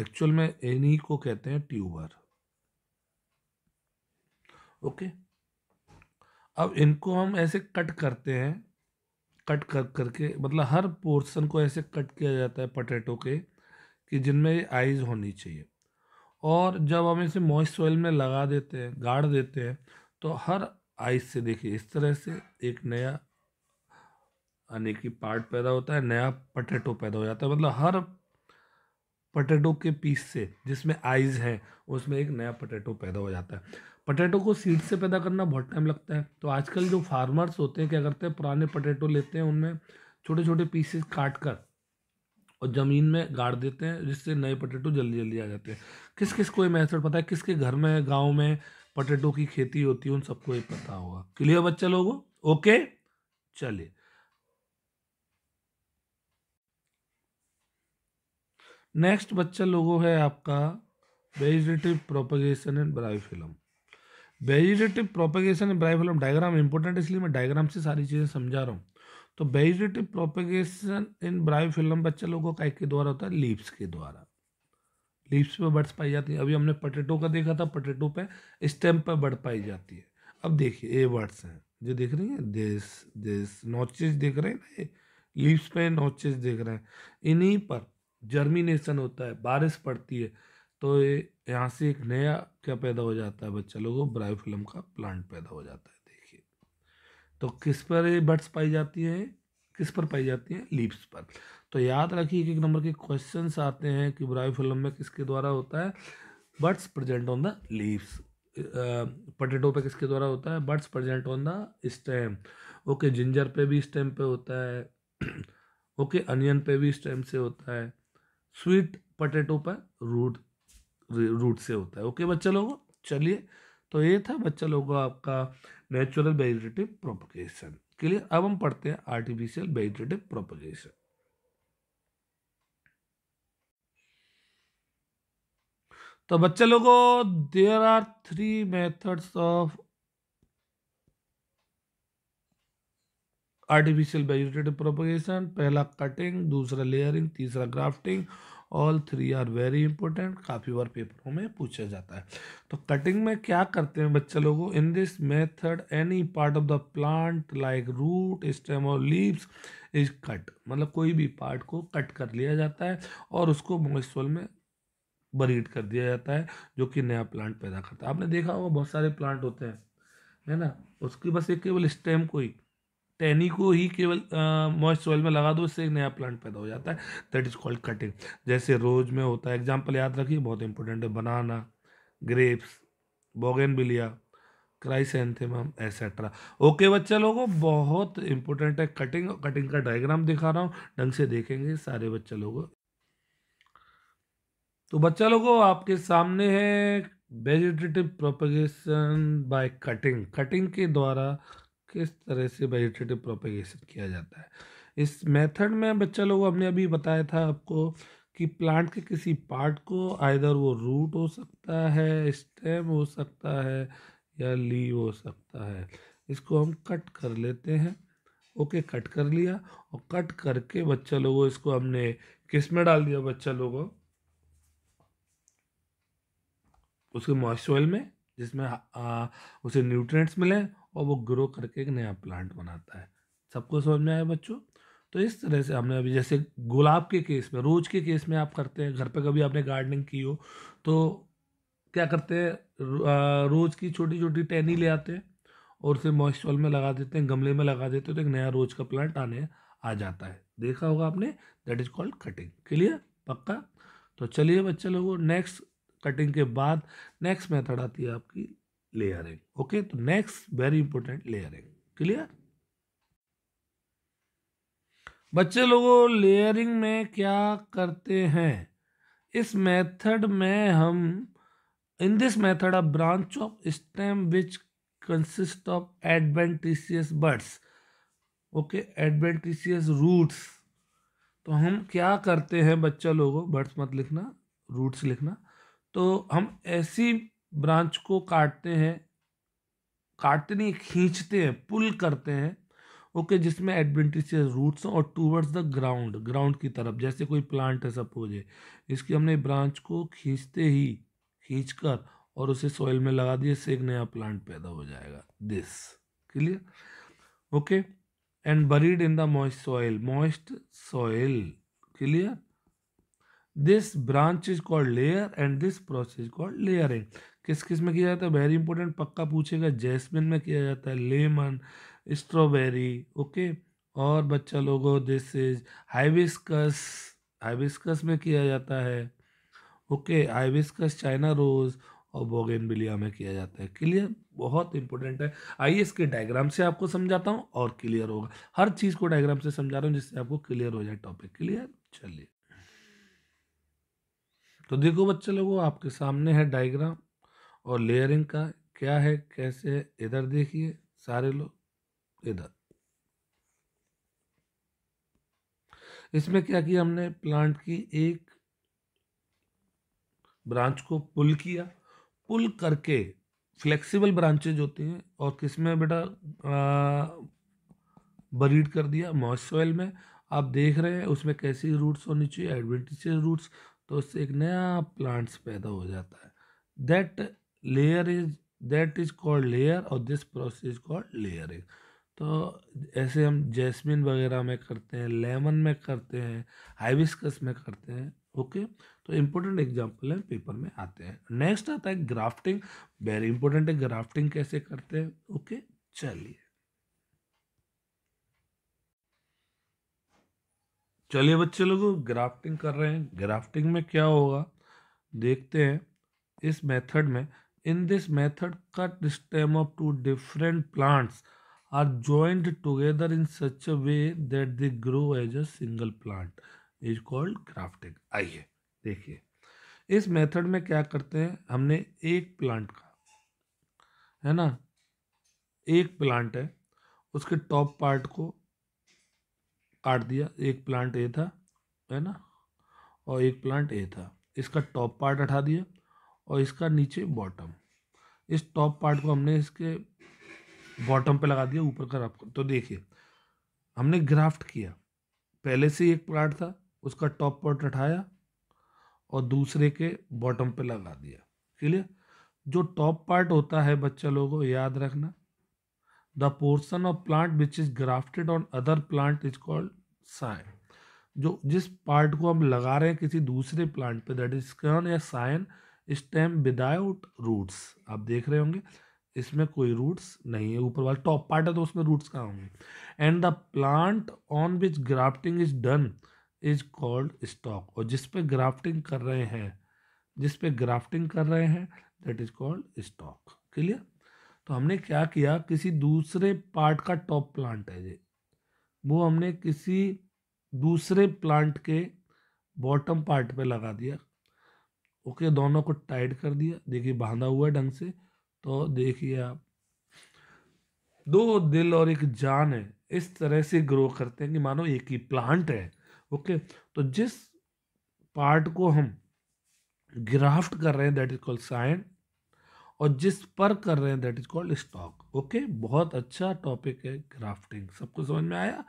एक्चुअल में इन्हीं e को कहते हैं ट्यूबर ओके अब इनको हम ऐसे कट करते हैं कट कर करके मतलब हर पोर्शन को ऐसे कट किया जाता है पटेटो के कि जिनमें आइज होनी चाहिए और जब हम इसे मॉइस्ट सॉइल में लगा देते हैं गाड़ देते हैं तो हर आइज से देखिए इस तरह से एक नया अनेकी पार्ट पैदा होता है नया पटेटो पैदा हो जाता है मतलब हर पटेटो के पीस से जिसमें आइज़ हैं उसमें एक नया पटेटो पैदा हो जाता है पटेटो को सीड से पैदा करना बहुत टाइम लगता है तो आजकल जो फार्मर्स होते हैं क्या करते हैं पुराने पटेटो लेते हैं उनमें छोटे छोटे पीसेस काट कर और ज़मीन में गाड़ देते हैं जिससे नए पटेटो जल्दी जल्दी आ जाते हैं किस किस को ये मैथड पता है किसके घर में गाँव में पटेटो की खेती होती है उन सबको ये पता होगा क्लियर बच्चा लोगों ओके चलिए नेक्स्ट बच्चा लोगों है आपका vegetative propagation and bryophyllum vegetative propagation and bryophyllum diagram important इसलिए मैं डायग्राम से सारी चीज़ें समझा रहा हूँ तो वेजिटेटिव प्रोपोगेशन इन ब्राइफिलम बच्चा लोगों का के द्वारा होता है लीव्स के द्वारा लीव्स पे बर्ड्स पाई जाती है अभी हमने पटेटो का देखा था पटेटो पे स्टेम पे बर्ड पाई जाती है अब देखिए ए बर्ड्स हैं जो देख रही हैं देश देश नोचेज देख रहे हैं ना लीव्स पे नोचेज देख रहे हैं इन्हीं पर जर्मिनेशन होता है बारिश पड़ती है तो ये यहाँ से एक नया क्या पैदा हो जाता है बच्चा लोगों ब्रायोफिल्म का प्लांट पैदा हो जाता है देखिए तो किस पर ये बर्ड्स पाई जाती हैं किस पर पाई जाती हैं लीव्स पर तो याद रखिए एक एक नंबर के क्वेश्चन आते हैं कि ब्रायोफिल्म में किसके द्वारा होता है buds present on the leaves potato पे किसके द्वारा होता है buds present on the stem okay ginger पे भी स्टेम पे होता है ओके अनियन पे भी स्टेम से होता है स्वीट पटेटो पर रूट रूट से होता है ओके बच्चा लोगों चलिए तो ये था बच्चा लोगों आपका नेचुरल वेजिटेटिव प्रोपोगेशन के लिए अब हम पढ़ते हैं आर्टिफिशियल वेजिटेटिव प्रोपोगेशन तो बच्चे लोगों there are three methods of artificial vegetative propagation पहला कटिंग दूसरा लेयरिंग तीसरा grafting all three are very important काफ़ी बार पेपरों में पूछा जाता है तो कटिंग में क्या करते हैं बच्चे लोगों in this method any part of the plant like root stem और लीव्स इज कट मतलब कोई भी पार्ट को कट कर लिया जाता है और उसको मोइस्टोल में बरीड कर दिया जाता है जो कि नया प्लांट पैदा करता है आपने देखा होगा बहुत सारे प्लांट होते हैं है ना उसकी बस एक केवल स्टेम को ही टहनी को ही केवल मॉइस्ट सॉइल में लगा दो इससे एक नया प्लांट पैदा हो जाता है दैट इज़ कॉल्ड कटिंग जैसे रोज में होता है एग्जाम्पल याद रखिए बहुत इंपॉर्टेंट है banana grapes bougainvillea chrysanthemum etcetera okay बच्चे लोगों बहुत इंपॉर्टेंट है कटिंग कटिंग का डायग्राम दिखा रहा हूँ ढंग से देखेंगे सारे बच्चे लोगों तो बच्चा लोगों आपके सामने है vegetative propagation by cutting cutting के द्वारा किस तरह से वेजिटेटिव प्रोपेगेशन किया जाता है इस मेथड में बच्चा लोग हमने अभी बताया था आपको कि प्लांट के किसी पार्ट को आइधर वो रूट हो सकता है स्टेम हो सकता है या लीव हो सकता है इसको हम कट कर लेते हैं ओके कट कर लिया और कट करके बच्चा लोगों इसको हमने किस में डाल दिया बच्चा लोगों उसके मॉइस्चर में जिसमें उसे न्यूट्रिएंट्स मिले और वो ग्रो करके एक नया प्लांट बनाता है सबको समझ में आया बच्चों तो इस तरह से हमने अभी जैसे गुलाब के केस में रोज के केस में आप करते हैं घर पे कभी आपने गार्डनिंग की हो तो क्या करते हैं रोज की छोटी छोटी टहनी ले आते हैं और उसे मॉइस्चर में लगा देते हैं गमले में लगा देते हैं तो एक नया रोज का प्लांट आने आ जाता है देखा होगा आपने that is called cutting clear पक्का तो चलिए बच्चे लोगों नेक्स्ट कटिंग के बाद नेक्स्ट मेथड आती है आपकी layering ओके तो next very important layering clear बच्चे लोगों लेयरिंग में क्या करते हैं इस मेथड में हम in this method a branch of stem which consist of adventitious buds okay adventitious roots तो हम क्या करते हैं बच्चा लोगों बर्ड्स मत लिखना रूट्स लिखना तो हम ऐसी ब्रांच को काटते हैं काटते नहीं खींचते हैं पुल करते हैं ओके okay, जिसमें एडवेंटिशियस रूट्स और टूवर्ड्स द ग्राउंड ग्राउंड की तरफ जैसे कोई प्लांट है सपोज है इसकी हमने ब्रांच को खींचते ही खींचकर और उसे सॉइल में लगा दिए इससे एक नया प्लांट पैदा हो जाएगा this clear okay and buried in the moist soil moist soil clear this branch is called layer and this process is called layering किस किस में किया जाता है वेरी इंपॉर्टेंट पक्का पूछेगा जैस्मिन में किया जाता है लेमन स्ट्रॉबेरी ओके और बच्चा लोगों दिस इज हाइविस्कस हाइविस्कस में किया जाता है ओके हाइविस्कस चाइना रोज़ और बोगेनबिलिया में किया जाता है क्लियर बहुत इंपॉर्टेंट है आइए इसके डायग्राम से आपको समझाता हूँ और क्लियर होगा हर चीज़ को डायग्राम से समझा रहा हूँ जिससे आपको क्लियर हो जाए टॉपिक क्लियर चलिए तो देखो बच्चे लोगों आपके सामने है डायग्राम और लेयरिंग का क्या है कैसे है इधर देखिए सारे लोग इधर इसमें क्या किया हमने प्लांट की एक ब्रांच को पुल किया पुल करके फ्लेक्सिबल ब्रांचेज होती हैं और किस में बेटा बरीड कर दिया मॉइस्ट में आप देख रहे हैं उसमें कैसी रूट्स होनी चाहिए एडवेंटिशियस रूट्स तो उससे एक नया प्लांट्स पैदा हो जाता है that layer is that is called layer और this process is called layering तो ऐसे हम जैस्मिन वगैरह में करते हैं लेमन में करते हैं हाइविस्कस में करते हैं ओके तो इम्पोर्टेंट एग्जाम्पल है पेपर में आते हैं नेक्स्ट आता है ग्राफ्टिंग वेरी इंपॉर्टेंट है ग्राफ्टिंग कैसे करते हैं ओके चलिए चलिए बच्चे लोग ग्राफ्टिंग कर रहे हैं ग्राफ्टिंग में क्या होगा देखते हैं इस मेथड में in this method, cut stem of two different plants are joined together in such a way that they grow as a single plant is called grafting आइए देखिए इस मेथड में क्या करते हैं हमने एक प्लांट का है ना एक प्लांट है उसके टॉप पार्ट को काट दिया एक प्लांट ए था है ना और एक प्लांट ए था इसका टॉप पार्ट हटा दिया और इसका नीचे बॉटम इस टॉप पार्ट को हमने इसके बॉटम पे लगा दिया ऊपर का आपको तो देखिए हमने ग्राफ्ट किया पहले से एक पार्ट था उसका टॉप पार्ट उठाया और दूसरे के बॉटम पे लगा दिया क्लियर जो टॉप पार्ट होता है बच्चा लोगों याद रखना the portion of plant which is grafted on other plant is called scion जो जिस पार्ट को हम लगा रहे हैं किसी दूसरे प्लांट पे दैट इज कॉन या साइन स्टेम विदाउट रूट्स आप देख रहे होंगे इसमें कोई रूट्स नहीं है ऊपर वाला टॉप पार्ट है तो उसमें रूट्स कहाँ होंगे and the plant on which grafting is done is called stock और जिस पे ग्राफ्टिंग कर रहे हैं जिस पे ग्राफ्टिंग कर रहे हैं that is called stock clear तो हमने क्या किया किसी दूसरे पार्ट का टॉप प्लांट है ये वो हमने किसी दूसरे प्लांट के बॉटम पार्ट पे लगा दिया ओके दोनों को टाइट कर दिया देखिए बांधा हुआ है ढंग से तो देखिए आप दो दिल और एक जान है इस तरह से ग्रो करते हैं कि मानो एक ही प्लांट है ओके तो जिस पार्ट को हम ग्राफ्ट कर रहे हैं दैट इज कॉल्ड साइन और जिस पर कर रहे हैं that is called stock okay बहुत अच्छा टॉपिक है ग्राफ्टिंग सबको समझ में आया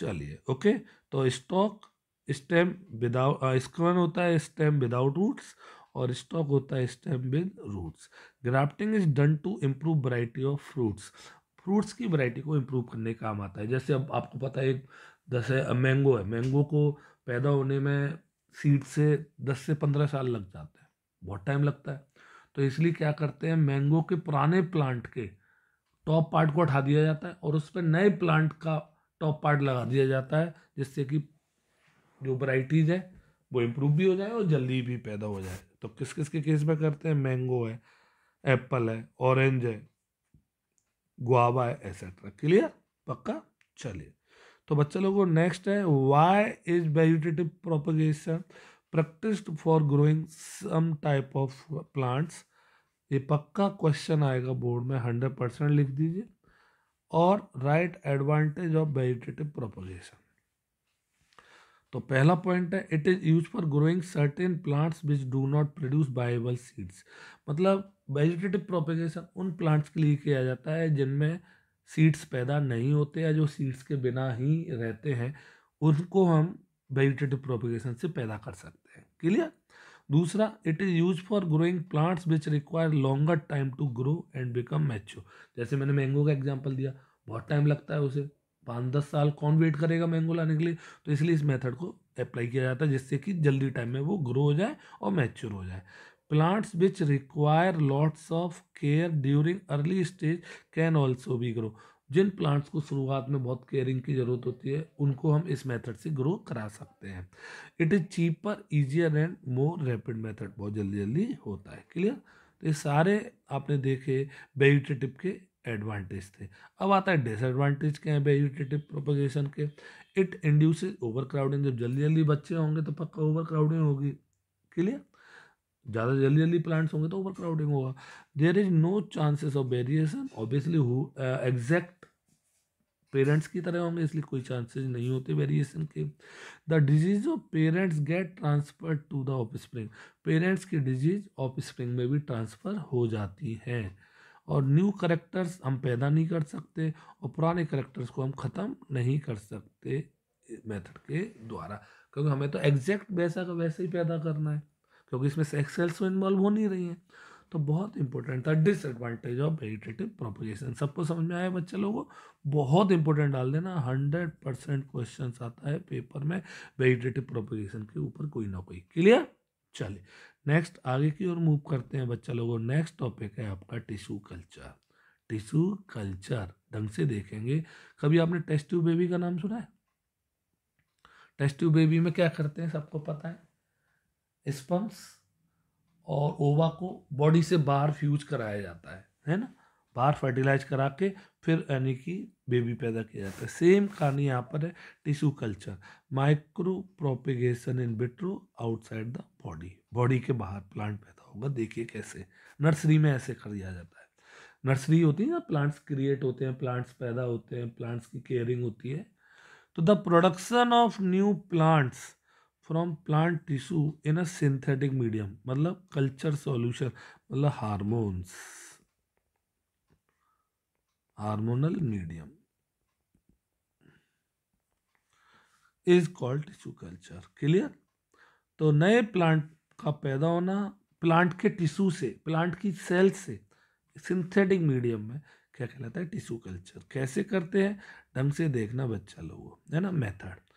चलिए ओके तो स्टॉक स्टेम विदाउट स्कर्न होता है स्टेम विदाउट रूट्स और स्टॉक होता है stem with roots grafting is done to improve variety of fruits fruits की वरायटी को इम्प्रूव करने काम आता है जैसे अब आपको पता है दस मैंगो है मैंगो को पैदा होने में सीड से दस से पंद्रह साल लग जाते हैं बहुत टाइम लगता है तो इसलिए क्या करते हैं मैंगो के पुराने प्लांट के टॉप पार्ट को हटा दिया जाता है और उस पर नए प्लांट का टॉप पार्ट लगा दिया जाता है जिससे कि जो वराइटीज़ है वो इम्प्रूव भी हो जाए और जल्दी भी पैदा हो जाए तो किस किस के केस में करते हैं मैंगो है एप्पल है ऑरेंज है गुआवा है एसेट्रा क्लियर पक्का चलिए तो बच्चे लोगों नेक्स्ट है why is vegetative propagation practised for growing some type of plants ये पक्का क्वेश्चन आएगा बोर्ड में हंड्रेड परसेंट लिख दीजिए और write advantage of vegetative propagation तो पहला पॉइंट है it is use for growing certain plants which do not produce viable seeds मतलब वेजिटेटिव प्रोपेगेशन उन प्लांट्स के लिए किया जाता है जिनमें सीड्स पैदा नहीं होते या जो सीड्स के बिना ही रहते हैं उनको हम वेजिटेटिव प्रोपेगेशन से पैदा कर सकते हैं क्लियर दूसरा it is use for growing plants which require longer time to grow and become mature जैसे मैंने मैंगो का एग्जाम्पल दिया बहुत टाइम लगता है उसे पाँच दस साल कौन वेट करेगा मैंगो लाने के लिए तो इसलिए इस मेथड को अप्लाई किया जाता है जिससे कि जल्दी टाइम में वो ग्रो हो जाए और मैच्योर हो जाए plants which require lots of care during early stage can also be grow जिन प्लांट्स को शुरुआत में बहुत केयरिंग की ज़रूरत होती है उनको हम इस मेथड से ग्रो करा सकते हैं it is cheaper easier and more rapid method बहुत जल्दी जल्दी होता है क्लियर तो ये सारे आपने देखे टिप के एडवांटेज थे अब आता है डिसएडवांटेज क्या है वेजिटेटिव प्रोपोजेशन के इट इंड्यूस ओवर क्राउडिंग जब जल्दी जल्दी बच्चे होंगे तो पक्का ओवर क्राउडिंग होगी क्लियर ज़्यादा जल्दी जल्दी प्लांट्स होंगे तो ओवर क्राउडिंग होगा there is no chances of variation obviously exact parents की तरह होंगे इसलिए कोई चांसेस नहीं होते वेरिएशन के the disease of parents get transfer to the offspring parents की डिजीज ऑफ स्प्रिंग में भी ट्रांसफ़र हो जाती है और न्यू करेक्टर्स हम पैदा नहीं कर सकते और पुराने करेक्टर्स को हम ख़त्म नहीं कर सकते मेथड के द्वारा क्योंकि हमें तो एग्जैक्ट वैसा का वैसे ही पैदा करना है क्योंकि इसमें एक्सेल्स इन्वॉल्व तो हो नहीं रही हैं तो बहुत इंपॉर्टेंट था डिसएडवांटेज ऑफ वेजिटेटिव प्रोपोजेशन सबको समझ में आया बच्चे लोगों बहुत इंपॉर्टेंट डाल देना हंड्रेड परसेंट क्वेश्चन आता है पेपर में वेजिटेटिव प्रोपोजेशन के ऊपर कोई ना कोई क्लियर चलिए नेक्स्ट आगे की ओर मूव करते हैं बच्चा लोगों नेक्स्ट टॉपिक है आपका टिश्यू कल्चर टिश्यू कल्चर ढंग से देखेंगे कभी आपने टेस्ट ट्यूब बेबी का नाम सुना है टेस्ट ट्यूब बेबी में क्या करते हैं सबको पता है स्पम्स और ओवा को बॉडी से बाहर फ्यूज कराया जाता है है ना बाहर फर्टिलाइज करा के फिर यानी कि बेबी पैदा किया जाता है सेम कहानी यहाँ पर है tissue culture micro propagation in vitro outside the body body के बाहर प्लांट पैदा होगा देखिए कैसे नर्सरी में ऐसे कर दिया जाता है नर्सरी होती है ना प्लांट्स क्रिएट होते हैं प्लांट्स पैदा होते हैं प्लांट्स की केयरिंग होती है तो the production of new plants from plant tissue in a synthetic medium मतलब कल्चर सॉल्यूशन मतलब hormones hormonal medium is called tissue culture clear तो नए प्लांट का पैदा होना प्लांट के टिश्यू से प्लांट की सेल से सिंथेटिक मीडियम में क्या कहलाता है टिश्यू कल्चर कैसे करते हैं ढंग से देखना बच्चा लोगों है ना method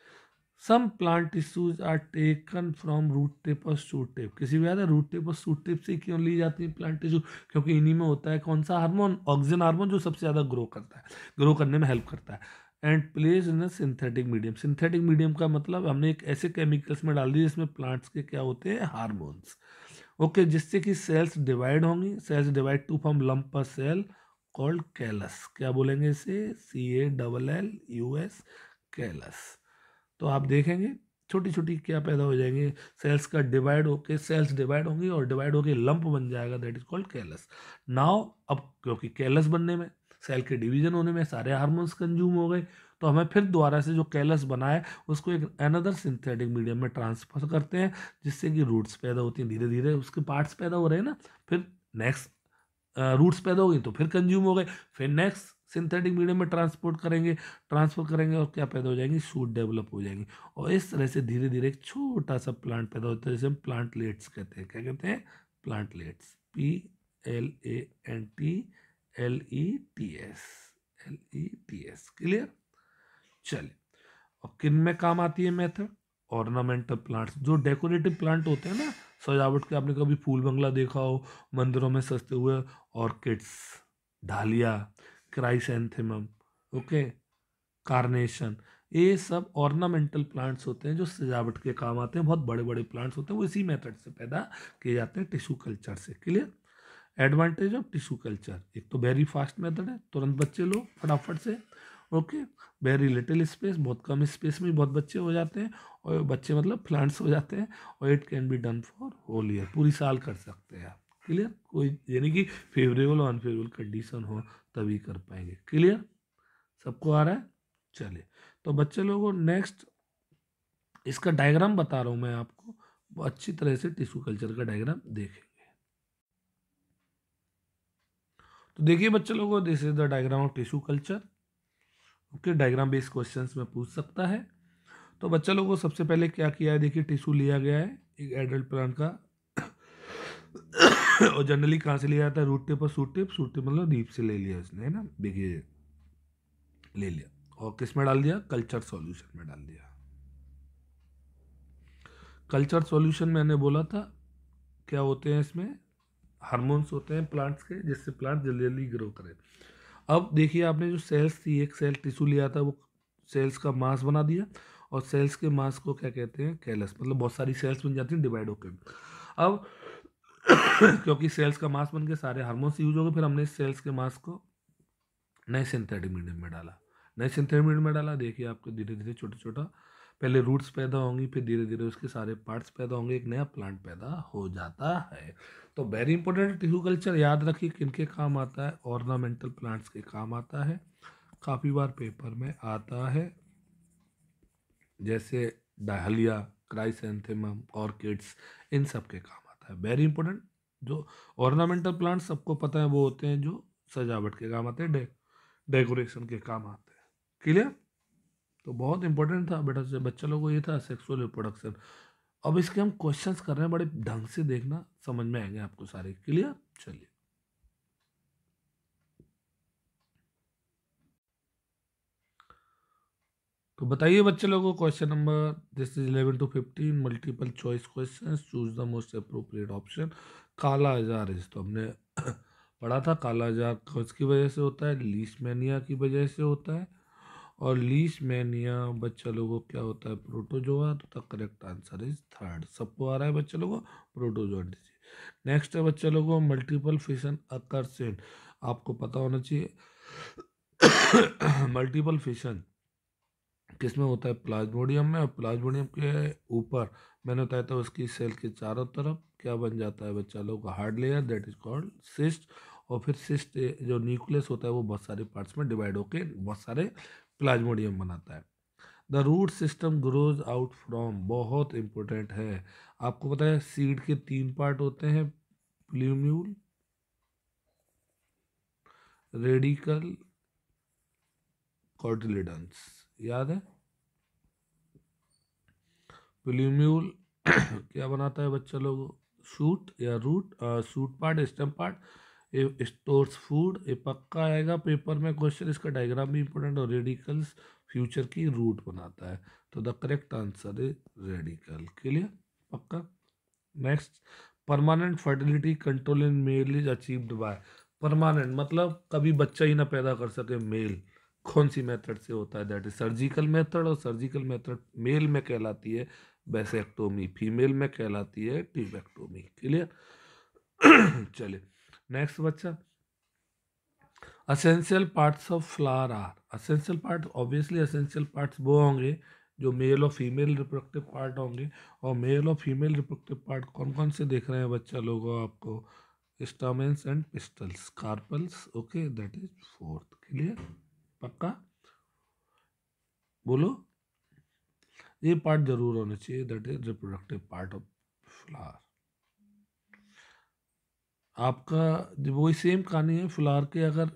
some plant tissues are taken from root tip और शूट टेप किसी को याद है रूट टेप और शूट टेप से क्यों ली जाती है प्लांट टिश्यू क्योंकि इन्हीं में होता है कौन सा हार्मोन ऑक्सीजन हार्मोन जो सबसे ज़्यादा ग्रो करता है ग्रो करने में हेल्प करता है and place in a synthetic medium synthetic medium का मतलब हमने एक ऐसे केमिकल्स में डाल दिए जिसमें प्लांट्स के क्या होते हैं हारमोन्स ओके okay, जिससे कि सेल्स डिवाइड होंगी cells divide to form lump cell called callus क्या बोलेंगे इसे C A double L U S callus तो आप देखेंगे छोटी छोटी क्या पैदा हो जाएंगे सेल्स का डिवाइड होके सेल्स डिवाइड होंगी और डिवाइड होके लंप बन जाएगा that is called callus now अब क्योंकि कैलस बनने में सेल के डिवीजन होने में सारे हार्मोन्स कंज्यूम हो गए तो हमें फिर दोबारा से जो कैलस बनाए उसको एक अनदर सिंथेटिक मीडियम में ट्रांसफर करते हैं जिससे कि रूट्स पैदा होती हैं धीरे धीरे उसके पार्ट्स पैदा हो रहे हैं ना फिर नेक्स्ट रूट्स पैदा हो गई तो फिर कंज्यूम हो गए फिर नेक्स्ट सिंथेटिक मीडियम में ट्रांसपोर्ट करेंगे ट्रांसफर करेंगे और क्या पैदा हो जाएंगी शूट डेवलप हो जाएंगी और इस तरह से धीरे धीरे एक छोटा सा प्लांट पैदा होता है जैसे हम प्लांटलेट्स कहते हैं क्या कहते हैं plantlets P L A N T L E T S L E T S clear चलिए और किन में काम आती है मेथड ऑर्नामेंटल प्लांट्स जो डेकोरेटिव प्लांट होते हैं ना सजावट के आपने कभी फूल बंगला देखा हो मंदिरों में सस्ते हुए orchids dahlia chrysanthemum okay carnation ये सब ऑर्नामेंटल प्लांट्स होते हैं जो सजावट के काम आते हैं बहुत बड़े बड़े प्लांट्स होते हैं वो इसी मेथड से पैदा किए जाते हैं टिश्यू कल्चर से clear advantage of tissue culture एक तो वेरी फास्ट मेथड है तुरंत बच्चे लो फटाफट से ओके वेरी लिटिल स्पेस बहुत कम स्पेस में बहुत बच्चे हो जाते हैं और बच्चे मतलब प्लांट्स हो जाते हैं और it can be done for whole year पूरी साल कर सकते हैं आप क्लियर कोई यानी कि फेवरेबल और अनफेवरेबल कंडीशन हो तभी कर पाएंगे क्लियर सबको आ रहा है चले तो बच्चे लोगों नेक्स्ट इसका डायग्राम बता रहा हूँ मैं आपको अच्छी तरह से टिश्यू कल्चर का डायग्राम देखें तो देखिए बच्चे लोगों this is the diagram of tissue culture okay diagram based question में पूछ सकता है तो बच्चा लोगों को सबसे पहले क्या किया है देखिए टिश्यू लिया गया है एक एडल्ट प्लांट का और जनरली कहाँ से लिया जाता है रूट टिप और सूट टिप सूट टिप मतलब डीप से ले लिया उसने है ना देखिए ले लिया और किस में डाल दिया कल्चर सॉल्यूशन में डाल दिया कल्चर सॉल्यूशन मैंने बोला था क्या होते हैं इसमें हार्मोन्स होते हैं प्लांट्स के जिससे प्लांट जल्दी जल्दी ग्रो करें अब देखिए आपने जो सेल्स थी एक सेल टिश्यू लिया था वो सेल्स का मास बना दिया और सेल्स के मास को क्या कहते हैं कैलस मतलब बहुत सारी सेल्स बन जाती हैं डिवाइड होकर अब क्योंकि सेल्स का मास बन के सारे हार्मोन्स यूज हो गए फिर हमने सेल्स के मास को नए सिंथेटिक मीडियम में डाला नए सिंथेटिक मीडियम में डाला देखिए आपको धीरे धीरे छोटा छोटा पहले रूट्स पैदा होंगी फिर धीरे धीरे उसके सारे पार्ट्स पैदा होंगे एक नया प्लांट पैदा हो जाता है तो वेरी इंपॉर्टेंट टिश्यू कल्चर याद रखिए किन के काम आता है ऑर्नामेंटल प्लांट्स के काम आता है काफ़ी बार पेपर में आता है जैसे क्राइस क्राइसेंथेमम ऑर्किड्स इन सब के काम आता है वेरी इंपॉर्टेंट जो ऑर्नामेंटल प्लांट्स सबको पता है वो होते हैं जो सजावट के काम आते हैं डे डेकोरेशन के काम आते हैं क्लियर तो बहुत इंपॉर्टेंट था बेटा बच्चा लोग को ये था सेक्सुअल रिप्रोडक्शन अब इसके हम क्वेश्चंस कर रहे हैं बड़े ढंग से देखना समझ में आएंगे आपको सारे क्लियर चलिए तो बताइए बच्चे लोगों को question number this is eleven to fifteen multiple choice question choose the most appropriate option kala azar इस तो हमने पढ़ा था काला हजार किसकी वजह से होता है लीस्मेनिया की वजह से होता है और लीस मैनिया बच्चा लोगों क्या होता है प्रोटोजोआ तो the correct answer is third सबको आ रहा है बच्चा लोगों प्रोटोजोआ डिजीज नेक्स्ट है बच्चा लोगों मल्टीपल फिशन अकर्सेंट आपको पता होना चाहिए मल्टीपल फिशन किस में होता है प्लाज्मोडियम में और प्लाज्मोडियम के ऊपर मैंने बताया था उसकी सेल के चारों तरफ क्या बन जाता है बच्चा लोग hard layer that is called cyst और फिर सिस्ट जो न्यूक्लियस होता है वो बहुत सारे पार्ट्स में डिवाइड होके बहुत सारे प्लाज्मोडियम बनाता है the root system grows out from बहुत इम्पोर्टेंट है आपको पता है सीड के तीन पार्ट होते हैं प्ल्यूम्यूल रेडिकल कॉटिलिडन्स याद है प्ल्यूम्यूल क्या बनाता है बच्चा लोग शूट या root shoot part stem part a stores food ये पक्का आएगा पेपर में क्वेश्चन इसका डायग्राम भी इंपॉर्टेंट और रेडिकल्स फ्यूचर की रूट बनाता है तो the correct answer is radicle clear पक्का next permanent fertility control in male is achieved by permanent मतलब कभी बच्चा ही ना पैदा कर सके मेल कौन सी मेथड से होता है दैट इज सर्जिकल मेथड और सर्जिकल मेथड मेल में कहलाती है बेसेक्टोमी फीमेल में कहलाती है टीबेक्टोमी क्लियर चलिए नेक्स्ट बच्चा essential parts of flower are essential part obviously essential parts वो होंगे जो मेल और फीमेल रिप्रोडक्टिव पार्ट होंगे और मेल और फीमेल रिप्रोडक्टिव पार्ट कौन कौन से देख रहे हैं बच्चा लोगों आपको stamens and pistils carpels okay that is fourth clear पक्का बोलो ये पार्ट जरूर होना चाहिए that is reproductive part of flower आपका वही सेम कहानी है फ्लार के अगर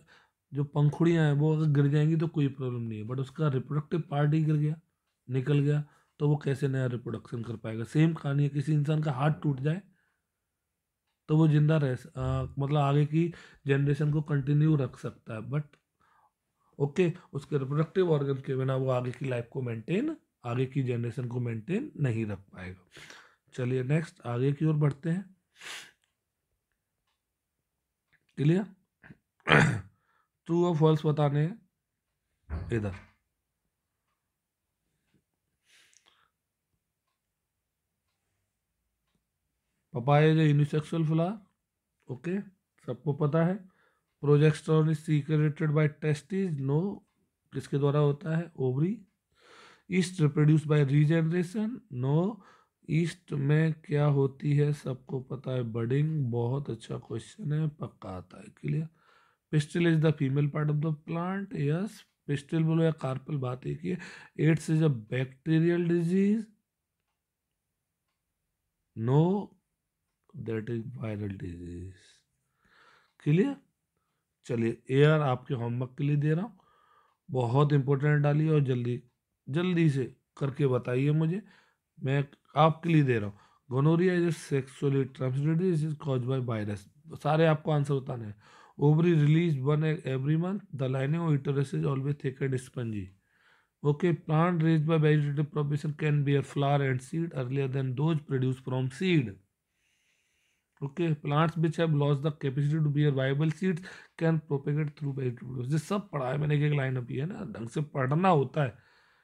जो पंखुड़ियाँ हैं वो अगर गिर जाएंगी तो कोई प्रॉब्लम नहीं है बट उसका रिप्रोडक्टिव पार्ट ही गिर गया निकल गया तो वो कैसे नया रिप्रोडक्शन कर पाएगा सेम कहानी है किसी इंसान का हाथ टूट जाए तो वो जिंदा रह मतलब आगे की जनरेशन को कंटिन्यू रख सकता है बट ओके उसके रिप्रोडक्टिव ऑर्गन के बिना वो आगे की लाइफ को मेंटेन आगे की जनरेशन को मेंटेन नहीं रख पाएगा चलिए नेक्स्ट आगे की ओर बढ़ते हैं क्लियर ट्रू और फॉल्स बताने हैं इधर पपाया जो यूनिसेक्सुअल फ्लावर ओके सबको पता है progesterone is secreted by testis no किसके द्वारा होता है ovary yeast reproduce by regeneration no no. Yeast में क्या होती है सबको पता है बडिंग बहुत अच्छा क्वेश्चन है पक्का आता है clear pistil is the female part of the plant yes pistil बोलो या कार्पल बात एक ही है AIDS is a bacterial disease no that is viral disease clear चलिए एयर आपके होमवर्क के लिए दे रहा हूँ बहुत इंपॉर्टेंट डालिए और जल्दी जल्दी से करके बताइए मुझे मैं आपके लिए दे रहा हूँ gonorrhoea is sexually transmitted is cause by virus सारे आपको आंसर बताने हैं ovary release one every month the lining of uterus is always thick and spongy okay plant raise by vegetative propagation can bear flower and seed earlier than those produce from seed okay plants which have loss the capacity to bear viable seeds can propagate through vegetative ये सब पढ़ा है मैंने एक line अभी है ना ढंग से पढ़ना होता है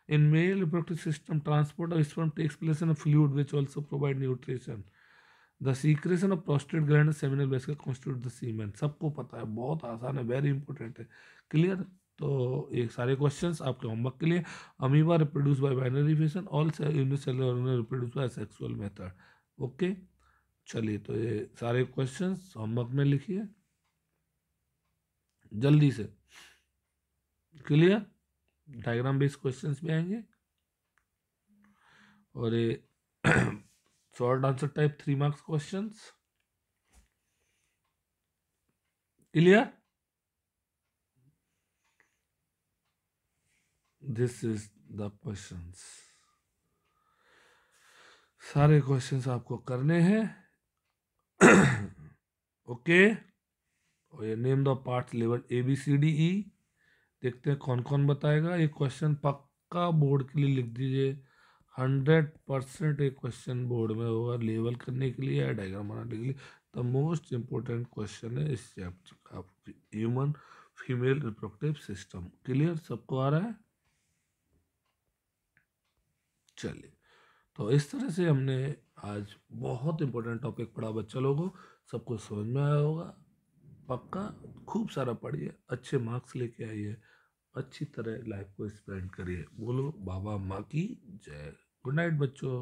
In male reproductive system, transport of sperm takes place in a fluid which also provide nutrition. The secretion of prostate gland and seminal vesicle constitute the semen. सबको पता है बहुत आसान है वेरी इंपॉर्टेंट है क्लियर तो ये सारे क्वेश्चंस आपके होमवर्क के लिए amoeba reproduce by binary fission all unicellular reproduce by sexual method okay चलिए तो ये सारे क्वेश्चंस होमवर्क में लिखिए जल्दी से क्लियर डायग्राम बेस्ड क्वेश्चंस भी आएंगे और ये short answer type three marks questions clear this is the questions सारे क्वेश्चंस आपको करने हैं ओके okay? और ये name the parts level A B C D E देखते हैं कौन कौन बताएगा ये क्वेश्चन पक्का बोर्ड के लिए लिख दीजिए हंड्रेड परसेंट ये क्वेश्चन बोर्ड में होगा लेवल करने के लिए या डायग्राम बनाने के लिए द मोस्ट इम्पोर्टेंट क्वेश्चन है इस चैप्टर का human female reproductive system clear सबको आ रहा है चलिए तो इस तरह से हमने आज बहुत इंपॉर्टेंट टॉपिक पढ़ा बच्चा लोगों सबको समझ में आया होगा पक्का खूब सारा पढ़िए अच्छे मार्क्स लेके आइए अच्छी तरह लाइफ को स्पेंड करिए बोलो बाबा माँ की जय गुड नाइट बच्चों